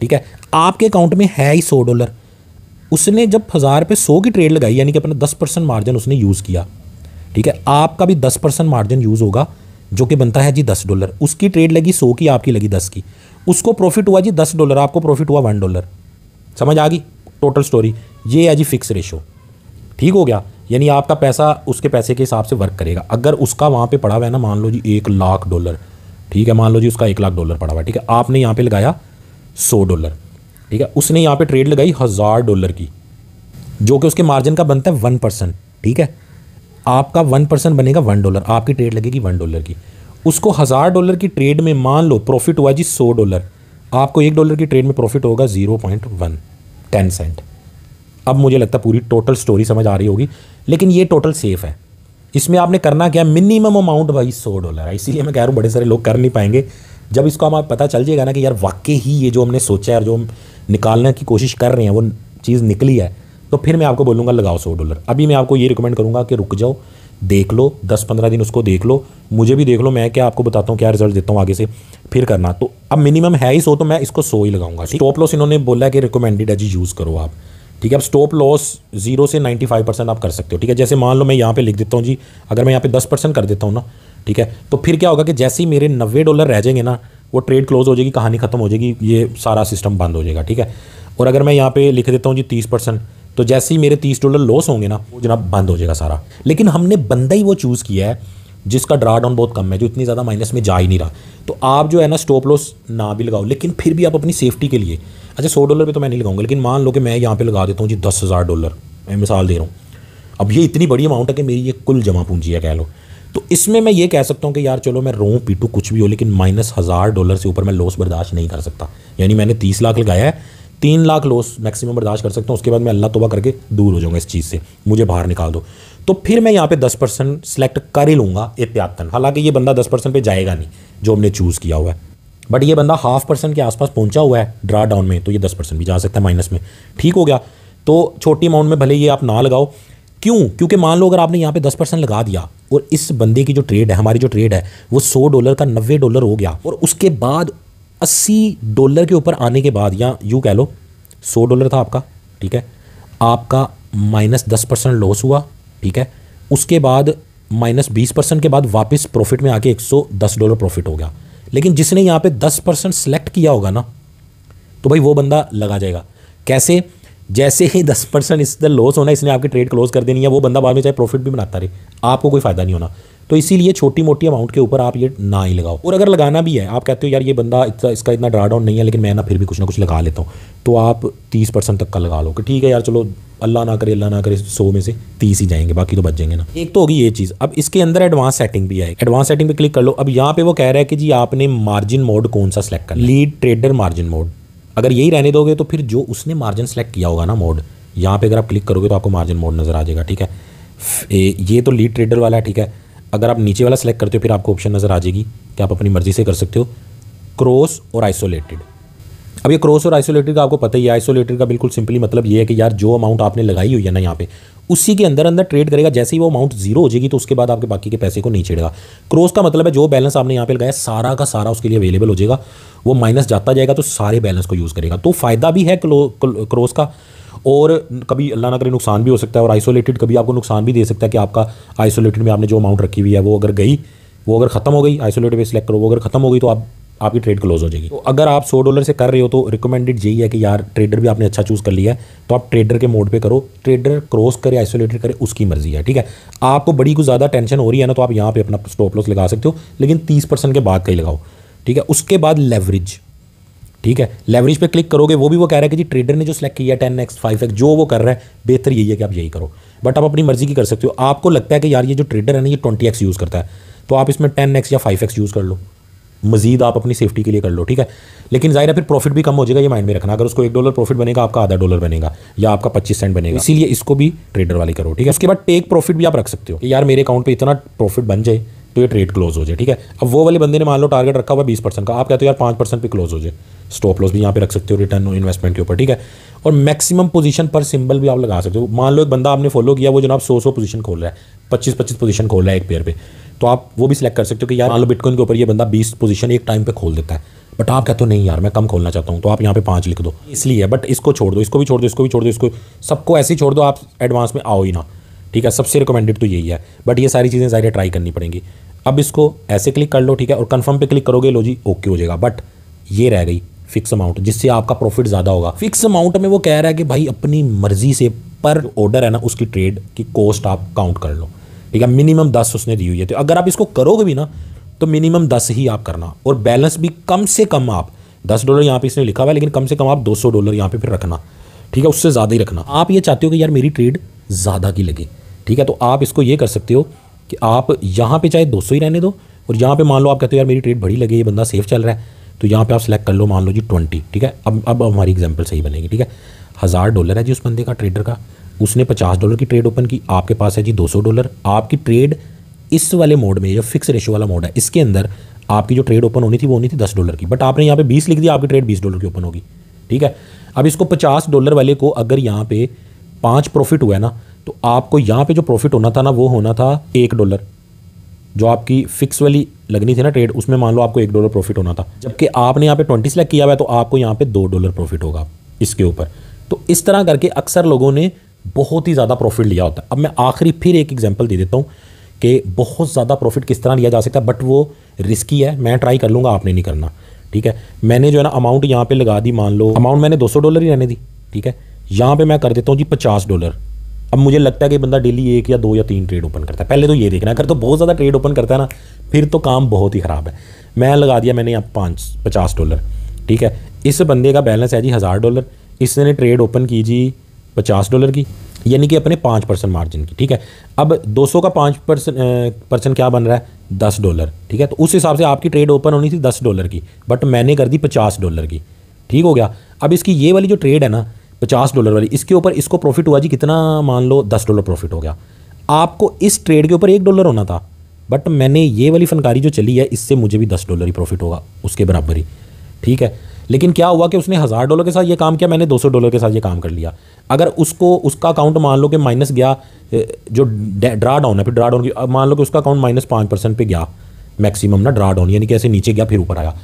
ठीक है आपके अकाउंट में है ही सौ डॉलर उसने जब हज़ार पे सौ की ट्रेड लगाई यानी कि अपना दस परसेंट मार्जिन उसने यूज़ किया ठीक है आपका भी दस परसेंट मार्जिन यूज़ होगा जो कि बनता है जी दस डॉलर उसकी ट्रेड लगी सौ की आपकी लगी दस की उसको प्रॉफिट हुआ जी दस डॉलर आपको प्रॉफिट हुआ वन डॉलर समझ आ गई टोटल स्टोरी ये है जी फिक्स रेशो ठीक हो गया यानी आपका पैसा उसके पैसे के हिसाब से वर्क करेगा अगर उसका वहाँ पे पड़ा हुआ है ना मान लो जी एक लाख डॉलर ठीक है मान लो जी उसका एक लाख डॉलर पड़ा हुआ है ठीक है आपने यहाँ पे लगाया सौ डॉलर ठीक है उसने यहाँ पे ट्रेड लगाई हज़ार डॉलर की जो कि उसके मार्जिन का बनता है वन परसेंट ठीक है आपका वन परसेंट बनेगा वन डॉलर आपकी ट्रेड लगेगी वन डॉलर की उसको हज़ार डॉलर की ट्रेड में मान लो प्रॉफिट हुआ जी सौ डॉलर आपको एक डॉलर की ट्रेड में प्रॉफिट होगा zero point one ten cent अब मुझे लगता है पूरी टोटल स्टोरी समझ आ रही होगी लेकिन ये टोटल सेफ़ है इसमें आपने करना क्या मिनिमम अमाउंट भाई सौ डॉलर है इसीलिए मैं कह रहा हूँ बड़े सारे लोग कर नहीं पाएंगे जब इसको हम पता चल जाएगा ना कि यार वाकई ही ये जो हमने सोचा है और जो हम निकालने की कोशिश कर रहे हैं वो चीज़ निकली है तो फिर मैं आपको बोलूँगा लगाओ सौ डॉलर अभी मैं आपको ये रिकमेंड करूँगा कि रुक जाओ देख लो दस पंद्रह दिन उसको देख लो मुझे भी देख लो मैं क्या आपको बताता हूँ क्या रिजल्ट देता हूँ आगे से फिर करना तो अब मिनिमम है ही सो तो मैं इसको सो ही लगाऊंगा स्टॉप लॉस इन्होंने बोला कि रिकमेंडेड है जी यूज़ करो आप ठीक है अब स्टॉप लॉस जीरो से नाइन्टी फाइव परसेंट आप कर सकते हो ठीक है जैसे मान लो मैं यहाँ पे लिख देता हूँ जी अगर मैं यहाँ पे दस परसेंट कर देता हूँ ना ठीक है तो फिर क्या होगा कि जैसे ही मेरे नब्बे डॉलर रह जाएंगे ना वो ट्रेड क्लोज हो जाएगी कहानी खत्म हो जाएगी ये सारा सिस्टम बंद हो जाएगा ठीक है और अगर मैं यहाँ पे लिख देता हूँ जी तीस परसेंट तो जैसे ही मेरे तीस डॉलर लॉस होंगे ना वो जनाब बंद हो जाएगा सारा लेकिन हमने बंदा ही वो चूज़ किया है जिसका ड्रा डाउन बहुत कम है जो इतनी ज़्यादा माइनस में जा ही नहीं रहा तो आप जो है ना स्टॉप लॉस ना भी लगाओ लेकिन फिर भी आप अपनी सेफ्टी के लिए अच्छा सौ डॉलर पर तो मैं नहीं लगाऊंगा लेकिन मान लो कि मैं यहाँ पर लगा देता हूँ जी दस हज़ार डॉलर मैं मिसाल दे रहा हूँ अब ये इतनी बड़ी अमाउंट है कि मेरी ये कुल जमा पूंजी है कह लो तो इसमें मैं ये कह सकता हूँ कि यार चलो मैं रोऊँ पीटू कुछ भी हो लेकिन माइनस हज़ार डॉलर से ऊपर मैं लॉस बर्दाश्त नहीं कर सकता यानी मैंने तीस लाख लगाया है तीन लाख लॉस मैक्सिमम बर्दाश्त कर सकता हूँ उसके बाद मैं अल्लाह तोबा करके दूर हो जाऊँगा इस चीज़ से मुझे बाहर निकाल दो तो फिर मैं यहाँ पे दस परसेंट सेलेक्ट कर ही लूँगा एहतियातन हालांकि ये बंदा दस परसेंट पर जाएगा नहीं जो हमने चूज़ किया हुआ है बट ये बंदा हाफ परसेंट के आसपास पहुंचा हुआ है ड्रा डाउन में तो ये दस परसेंट भी जा सकता है माइनस में ठीक हो गया तो छोटी अमाउंट में भले ये आप ना लगाओ क्यों क्योंकि मान लो अगर आपने यहाँ पे दस परसेंट लगा दिया और इस बंदे की जो ट्रेड है हमारी जो ट्रेड है वो सौ डॉलर का नब्बे डॉलर हो गया और उसके बाद अस्सी डॉलर के ऊपर आने के बाद या यूँ कह लो सौ डॉलर था आपका ठीक है आपका माइनस दस परसेंट लॉस हुआ ठीक है उसके बाद माइनस बीस परसेंट के बाद वापस प्रॉफिट में आके एक सौ दस डॉलर प्रॉफिट हो गया लेकिन जिसने यहाँ पे दस परसेंट सेलेक्ट किया होगा ना तो भाई वो बंदा लगा जाएगा कैसे जैसे ही दस परसेंट इस लॉस होना इसने आपकी ट्रेड क्लोज कर देनी है वो बंदा बाद में चाहे प्रॉफिट भी बनाता रहे आपको कोई फ़ायदा नहीं होना तो इसीलिए छोटी मोटी अमाउंट के ऊपर आप ये ना ही लगाओ और अगर लगाना भी है आप कहते हो यार ये बंदा इतना इसका इतना ड्रा डाउन नहीं है लेकिन मैं ना फिर भी कुछ ना कुछ लगा लेता हूँ तो आप तीस परसेंट तक का लगा लो कि ठीक है यार चलो अल्लाह ना करे अल्लाह ना करे सौ में से तीस ही जाएंगे बाकी तो बच जाएंगे ना एक तो होगी ये चीज़ अब इसके अंदर एडवांस सेटिंग भी आएगी एडवांस सेटिंग पर क्लिक कर लो अब यहाँ पे वो कह रहा है कि जी आपने मार्जिन मोड कौन सा सेलेक्ट कर लीड ट्रेडर मार्जिन मोड अगर यही रहने दोगे तो फिर जो उसने मार्जिन सेलेक्ट किया होगा ना मोड यहाँ पर अगर आप क्लिक करोगे तो आपको मार्जिन मोड नज़र आ जाएगा ठीक है ये तो लीड ट्रेडर वाला है ठीक है अगर आप नीचे वाला सेलेक्ट करते हो फिर आपको ऑप्शन नज़र आ जाएगी कि आप अपनी मर्ज़ी से कर सकते हो क्रॉस और आइसोलेटेड अब ये क्रॉस और आइसोलेटेड का आपको पता ही है आइसोलेटेड का बिल्कुल सिंपली मतलब ये है कि यार जो अमाउंट आपने लगाई हुई है ना यहाँ पे उसी के अंदर अंदर ट्रेड करेगा जैसे ही वो अमाउंट जीरो हो जाएगी तो उसके बाद आपके बाकी के पैसे को नहीं छेड़ेगा क्रॉस का मतलब है जो बैलेंस आपने यहाँ पे लगाया सारा का सारा उसके लिए अवेलेबल हो जाएगा वो माइनस जाता जाएगा तो सारे बैलेंस को यूज़ करेगा तो फ़ायदा भी है क्रॉस का और कभी अल्लाह ना करे नुकसान भी हो सकता है और आइसोलेटेड कभी आपको नुकसान भी दे सकता है कि आपका आइसोलेटेड में आपने जो अमाउंट रखी हुई है वो अगर गई वो अगर ख़त्म हो गई आइसोलेटेड में सिलेक्ट करो वो अगर ख़त्म हो गई तो आप आपकी ट्रेड क्लोज हो जाएगी तो अगर आप सौ डॉलर से कर रहे हो तो रिकमेंडेड यही है कि यार ट्रेडर भी आपने अच्छा चूज़ कर लिया है तो आप ट्रेडर के मोड पे करो ट्रेडर क्रॉस करे आइसोलेटेड करे उसकी मर्जी है ठीक है आपको बड़ी कुछ ज़्यादा टेंशन हो रही है ना तो आप यहाँ पे अपना स्टॉप लॉस लगा सकते हो लेकिन तीस परसेंट के बाद कहीं लगाओ ठीक है उसके बाद लेवरेज ठीक है लेवरेज पे क्लिक करोगे वो भी वो कह रहा है कि जी ट्रेडर ने जो सिलेक्ट किया टेन एक्स फाइव एक्स जो वो कर रहा है बेहतर यही है कि आप यही करो बट आप अपनी मर्जी की कर सकते हो आपको लगता है कि यार ये जो ट्रेडर है ना ये ट्वेंटी एक्स यूज़ करता है तो आप इसमें टेन एक्स या फाइव एक्स यूज़ कर लो मजीद आप अपनी सेफ्टी के लिए कर लो ठीक है लेकिन जाहिर है फिर प्रॉफिट भी कम हो जाएगा ये माइंड में रखना अगर उसको एक डॉलर प्रॉफिट बनेगा आपका आधा डॉलर बनेगा या आपका पच्चीस सेंट बनेगा इसीलिए इसको भी ट्रेडर वाली करो ठीक है उसके बाद टेक प्रॉफिट भी आप रख सकते हो कि यार मेरे अकाउंट पर इतना प्रॉफिट बन जाए तो ये ट्रेड क्लोज हो जाए ठीक है अब वो वाले बंदे ने मान लो टारगेट रखा हुआ बीस परसेंट का आप कहते हो यार पाँच परसेंट पर क्लोज हो जाए स्टॉप लॉस भी यहाँ पे रख सकते हो रिटर्न इन्वेस्टमेंट के ऊपर ठीक है और मैक्सिमम पोजीशन पर सिंबल भी आप लगा सकते हो मान लो एक बंदा आपने फॉलो किया वो जनाब सौ सौ पोजीशन खोल रहा है पच्चीस पच्चीस पोजीशन खोल रहा है एक पेयर पे तो आप वो भी सिलेक्ट कर सकते हो कि यार मान लो बिटकॉइन के ऊपर ये बंदा बीस पोजीशन एक टाइम पे खोल देता है बट आप कहते हो नहीं यार मैं कम खोलना चाहता हूँ तो आप यहाँ पे पाँच लिख दो इसलिए बट इसको छोड़ दो इसको भी छोड़ दो इसको भी छोड़ दो इसको सबको ऐसे ही छोड़ दो आप एडवांस में आओ ही ना ठीक है सबसे रिकमेंडेड तो यही है बट ये सारी चीज़ें ज़ाहिर ट्राई करनी पड़ेंगी अब इसको ऐसे क्लिक कर लो ठीक है और कन्फर्म पे क्लिक करोगे लो जी ओके हो जाएगा बट ये रह गई फिक्स अमाउंट जिससे आपका प्रॉफिट ज़्यादा होगा फिक्स अमाउंट में वो कह रहा है कि भाई अपनी मर्जी से पर ऑर्डर है ना उसकी ट्रेड की कॉस्ट आप काउंट कर लो ठीक है मिनिमम दस उसने दी हुई है तो अगर आप इसको करोगे भी ना तो मिनिमम दस ही आप करना और बैलेंस भी कम से कम आप दस डॉलर यहाँ पे इसने लिखा हुआ है लेकिन कम से कम आप दो सौ डॉलर यहाँ पे फिर रखना ठीक है उससे ज़्यादा ही रखना आप ये चाहते हो कि यार मेरी ट्रेड ज़्यादा की लगे ठीक है तो आप इसको ये कर सकते हो कि आप यहाँ पे चाहे 200 ही रहने दो और यहाँ पे मान लो आप कहते हो यार मेरी ट्रेड बड़ी लगी ये बंदा सेफ चल रहा है तो यहाँ पे आप सेलेक्ट कर लो मान लो जी ट्वेंटी ठीक है अब अब हमारी एग्जाम्पल सही बनेगी ठीक है हज़ार डॉलर है जी उस बंदे का ट्रेडर का उसने पचास डॉलर की ट्रेड ओपन की आपके पास है जी दो सौ डॉलर आपकी ट्रेड इस वाले मोड में जो फिक्स रेशो वाला मोड है इसके अंदर आपकी जो ट्रेड ओपन होनी थी वो होनी थी दस डॉलर की बट आपने यहाँ पर बीस लिख दिया आपकी ट्रेड बीस डॉलर की ओपन होगी ठीक है अब इसको पचास डॉलर वाले को अगर यहाँ पर पाँच प्रॉफिट हुआ है ना तो आपको यहाँ पे जो प्रॉफिट होना था ना वो होना था एक डॉलर जो आपकी फिक्स वाली लगनी थी ना ट्रेड उसमें मान लो आपको एक डॉलर प्रॉफिट होना था जबकि आपने यहाँ पे ट्वेंटी सेलेक्ट किया हुआ है तो आपको यहाँ पे दो डॉलर प्रॉफिट होगा इसके ऊपर तो इस तरह करके अक्सर लोगों ने बहुत ही ज़्यादा प्रॉफिट लिया होता है अब मैं आखिरी फिर एक एग्जाम्पल दे देता हूँ कि बहुत ज़्यादा प्रॉफिट किस तरह लिया जा सकता है बट वो रिस्की है मैं ट्राई कर लूँगा आपने नहीं करना ठीक है मैंने जो है ना अमाउंट यहाँ पे लगा दी मान लो अमाउंट मैंने 200 डॉलर ही रहने दी ठीक है यहाँ पे मैं कर देता हूँ जी पचास डॉलर अब मुझे लगता है कि बंदा डेली एक या दो या तीन ट्रेड ओपन करता है पहले तो ये देखना अगर तो बहुत ज़्यादा ट्रेड ओपन करता है ना फिर तो काम बहुत ही ख़राब है मैं लगा दिया मैंने यहाँ पाँच पचास डॉलर ठीक है इस बंदे का बैलेंस है जी हज़ार डॉलर इसने ट्रेड ओपन की जी पचास डॉलर की यानी कि अपने पाँच परसेंट मार्जिन की ठीक है अब 200 का पाँच परसेंट परसेंट क्या बन रहा है दस डॉलर ठीक है तो उस हिसाब से आपकी ट्रेड ओपन होनी थी दस डॉलर की बट मैंने कर दी पचास डॉलर की ठीक हो गया अब इसकी ये वाली जो ट्रेड है ना पचास डॉलर वाली इसके ऊपर इसको प्रॉफिट हुआ जी कितना मान लो दस डॉलर प्रॉफिट हो गया आपको इस ट्रेड के ऊपर एक डॉलर होना था बट मैंने ये वाली फनकारी जो चली है इससे मुझे भी दस डॉलर ही प्रॉफिट होगा उसके बराबर ही ठीक है लेकिन क्या हुआ कि उसने हज़ार डॉलर के साथ ये काम किया मैंने दो सौ डॉलर के साथ ये काम कर लिया अगर उसको उसका अकाउंट मान लो कि माइनस गया जो ड्रा डाउन है फिर ड्रा डाउन मान लो कि उसका अकाउंट माइनस पाँच परसेंट पर गया मैक्सिमम ना ड्रा डाउन यानी कि ऐसे नीचे गया फिर ऊपर आया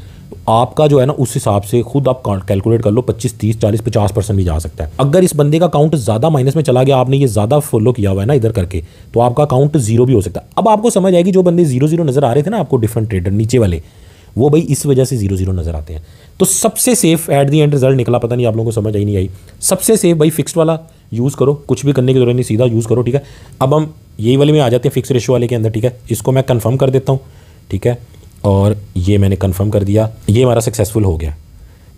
आपका जो है ना उस हिसाब से खुद आप कैलकुलेट कर लो पच्चीस तीस चालीस पचास परसेंट भी जा सकता है अगर इस बंदे का अकाउंट ज़्यादा माइनस में चला गया आपने ये ज़्यादा फॉलो किया हुआ है ना इधर करके तो आपका अकाउंट जीरो भी हो सकता है अब आपको समझ आएगी जो बंदे जीरो जीरो नज़र आ रहे थे ना आपको डिफरेंट ट्रेडर नीचे वाले वो भाई इस वजह से जीरो जीरो नज़र आते हैं तो सबसे safe at the end result निकला पता नहीं आप लोगों को समझ आई नहीं आई सबसे सेफ भाई फिक्स वाला यूज़ करो कुछ भी करने की जरूरत नहीं सीधा यूज़ करो ठीक है अब हम यही वाले में आ जाते हैं फिक्स रेशो वाले के अंदर ठीक है इसको मैं कन्फर्म कर देता हूँ ठीक है और ये मैंने कंफर्म कर दिया ये हमारा सक्सेसफुल हो गया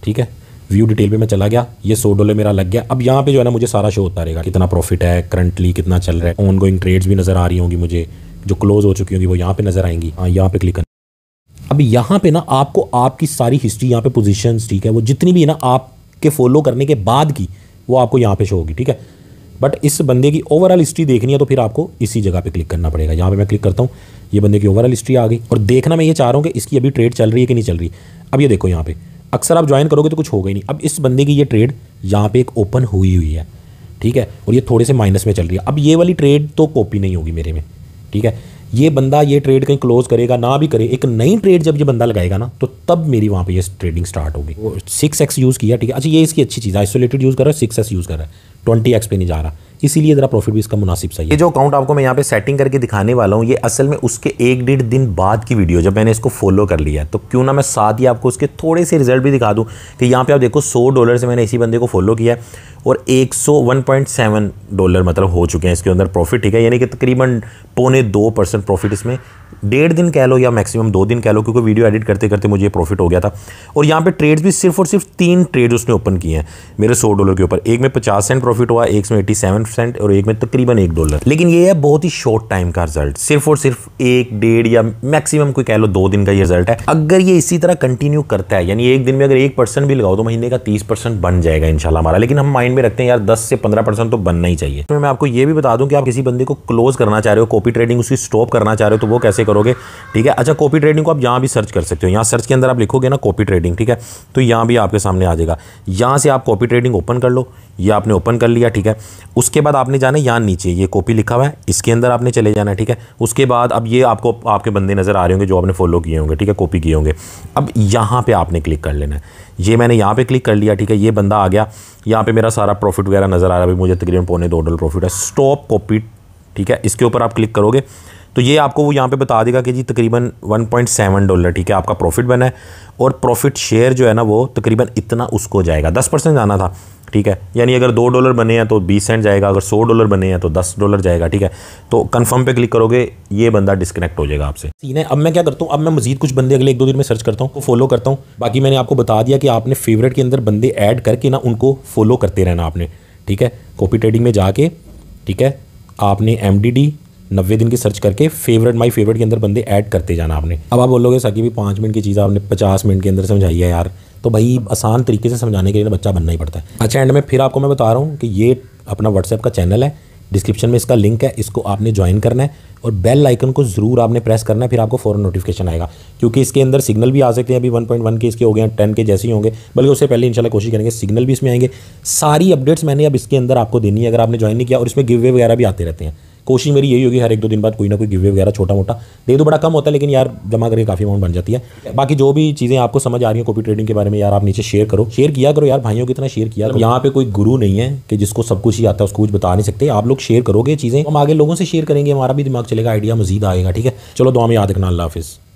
ठीक है व्यू डिटेल पे मैं चला गया ये सो डोले मेरा लग गया अब यहाँ पे जो है ना मुझे सारा शो होता रहेगा कितना प्रॉफिट है करंटली कितना चल रहा है ऑन गोइंग ट्रेड्स भी नज़र आ रही होंगी मुझे जो क्लोज हो चुकी होंगी वो यहाँ पे नज़र आएंगी हाँ यहाँ पे क्लिक कर अब यहाँ पे ना आपको आपकी सारी हिस्ट्री यहाँ पे पोजिशन ठीक है वो जितनी भी है ना आपके फॉलो करने के बाद की वो आपको यहाँ पे शो होगी ठीक है बट इस बंदे की ओवरऑल हिस्ट्री देखनी है तो फिर आपको इसी जगह पे क्लिक करना पड़ेगा यहाँ पे मैं क्लिक करता हूँ ये बंदे की ओवरऑल हिस्ट्री आ गई और देखना मैं ये चाह रहा हूँ कि इसकी अभी ट्रेड चल रही है कि नहीं चल रही अब ये देखो यहाँ पे अक्सर आप ज्वाइन करोगे तो कुछ होगा ही नहीं अब इस बंदे की ये ट्रेड यहाँ पे एक ओपन हुई हुई है ठीक है और ये थोड़े से माइनस में चल रही है अब ये वाली ट्रेड तो कॉपी नहीं होगी मेरे में ठीक है ये बंदा ये ट्रेड कहीं क्लोज करेगा ना भी करे एक नई ट्रेड जब ये बंदा लगाएगा ना तो तब मेरी वहाँ पे ये ट्रेडिंग स्टार्ट होगी सिक्स एक्स यूज़ किया ठीक है अच्छा ये इसकी अच्छी चीज़ है आइसोलेटेड यूज़ कर रहा है सिक्स एक्स यूज़ कर रहा है ट्वेंटी एक्स पे नहीं जा रहा इसीलिए ज़रा प्रॉफिट भी इसका मुनासिब सही है जो अकाउंट आपको मैं यहाँ पे सेटिंग करके दिखाने वाला हूँ ये असल में उसके एक डेढ़ दिन बाद की वीडियो जब मैंने इसको फॉलो कर लिया तो क्यों ना मैं साथ ही आपको उसके थोड़े से रिजल्ट भी दिखा दूँ कि यहाँ पर आप देखो सौ डॉलर से मैंने इसी बंदे को फॉलो किया और एक सौ वन पॉइंट सेवन डॉलर मतलब हो चुके हैं इसके अंदर प्रॉफिट ठीक है यानी कि तकरीबन पौने दो परसेंट प्रॉफिट इसमें डेढ़ दिन कह लो या मैक्सिमम दो दिन कह लो क्योंकि वीडियो एडिट करते करते मुझे प्रॉफिट हो गया था और यहाँ पे ट्रेड्स भी सिर्फ और सिर्फ तीन ट्रेड उसने ओपन किए हैं मेरे सौ डॉलर के ऊपर एक में पचास सेंट प्रॉफिट हुआ एक में एट्टी सेवन सेंट और एक में तकरीबन एक डॉलर लेकिन ये है बहुत ही शॉर्ट टाइम का रिजल्ट सिर्फ और सिर्फ एक डेढ़ या मैक्सिमम कोई कह लो दो दिन का ये रिजल्ट है अगर ये इसी तरह कंटिन्यू करता है यानी एक दिन में अगर एक परसेंट भी लगाओ तो महीने का तीस परसेंट बन जाएगा इनशाला हमारा लेकिन हम माइंड में रखते हैं यार दस से पंद्रह परसेंट तो बनना ही चाहिए तो मैं आपको ये भी बता दूं कि आप किसी बंदे को क्लोज करना चाह रहे हो कॉपी ट्रेडिंग उसकी स्टॉप करना चाह रहे हो तो वो कैसे करोगे ठीक है अच्छा कॉपी ट्रेडिंग को आप यहाँ भी सर्च कर सकते हो यहाँ सर्च के अंदर आप लिखोगे ना कॉपी ट्रेडिंग ठीक है तो यहाँ भी आपके सामने आ जाएगा यहाँ से आप कॉपी ट्रेडिंग ओपन कर लो ये आपने ओपन कर लिया ठीक है उसके बाद आपने जाना है यहाँ नीचे ये कॉपी लिखा हुआ है इसके अंदर आपने चले जाना है ठीक है उसके बाद अब ये आपको आपके बंदे नज़र आ रहे होंगे जो आपने फॉलो किए होंगे ठीक है कॉपी किए होंगे अब यहाँ पे आपने क्लिक कर लेना है ये मैंने यहाँ पे क्लिक कर लिया ठीक है ये बंदा आ गया यहाँ पे मेरा सारा प्रॉफिट वगैरह नज़र आ रहा है मुझे तकरीबन पौने दो डॉलर प्रॉफिट है स्टॉप कॉपी ठीक है इसके ऊपर आप क्लिक करोगे तो ये आपको वो यहाँ पे बता देगा कि जी तकरीबन 1.7 डॉलर ठीक है आपका प्रॉफिट बना है और प्रॉफिट शेयर जो है ना वो तकरीबन इतना उसको जाएगा 10 परसेंट जाना था ठीक है यानी अगर दो डॉलर बने हैं तो बीस सेंट जाएगा अगर सौ डॉलर बने हैं तो दस डॉलर जाएगा ठीक है तो कन्फर्म पे क्लिक करोगे ये बंदा डिस्कनेक्ट हो जाएगा आपसे सीन है अब मैं क्या करता हूँ अब मैं मजीद कुछ बंदे अगले एक दो दिन में सर्च करता हूँ तो फॉलो करता हूँ बाकी मैंने आपको बता दिया कि आपने फेवरेट के अंदर बंदे ऐड करके ना उनको फॉलो करते रहना आपने ठीक है कॉपी ट्रेडिंग में जाके ठीक है आपने एम डी डी नब्बे दिन की सर्च करके फेवरेट माई फेवरेट के अंदर बंदे ऐड करते जाना आपने अब आप बोलोगे साकी भी पाँच मिनट की चीज़ आपने पचास मिनट के अंदर समझाई है यार तो भाई आसान तरीके से समझाने के लिए बच्चा बनना ही पड़ता है अच्छा एंड में फिर आपको मैं बता रहा हूँ कि ये अपना व्हाट्सएप का चैनल है डिस्क्रिप्शन में इसका लिंक है इसको आपने ज्वाइन करना है और बेल आइकन को ज़रूर आपने प्रेस करना है फिर आपको फ़ौरन नोटिफिकेशन आएगा क्योंकि इसके अंदर सिग्नल भी आ सकते हैं अभी 1.1 के इसके हो गए हैं टेन के जैसे ही होंगे बल्कि उससे पहले इंशाल्लाह कोशिश करेंगे सिग्नल भी इसमें आएंगे सारी अपडेट्स मैंने अब इसके अंदर आपको देनी है अगर आपने ज्वाइन नहीं किया और इसमें गिव वे वगैरह भी आते रहते हैं कोशिश मेरी यही होगी हर एक दो दिन बाद कोई ना कोई गिवे वगैरह छोटा मोटा दे दो तो बड़ा कम होता है लेकिन यार जमा करके काफ़ी अमाउंट बन जाती है बाकी जो भी चीज़ें आपको समझ आ रही हैं कॉपी ट्रेडिंग के बारे में यार आप नीचे शेयर करो शेयर किया करो यार भाइयों की तरह शेयर किया यहाँ पे कोई गुरु नहीं है कि जिसको सब कुछ ही आता है उसको कुछ बता नहीं सकते आप लोग शेयर करोगे चीज़ें हम आगे लोगों से शेयर करेंगे हमारा भी दिमाग चलेगा आइडिया मजीद आएगा ठीक है चलो दो हमें याद रखना अल्लाह हाफिज़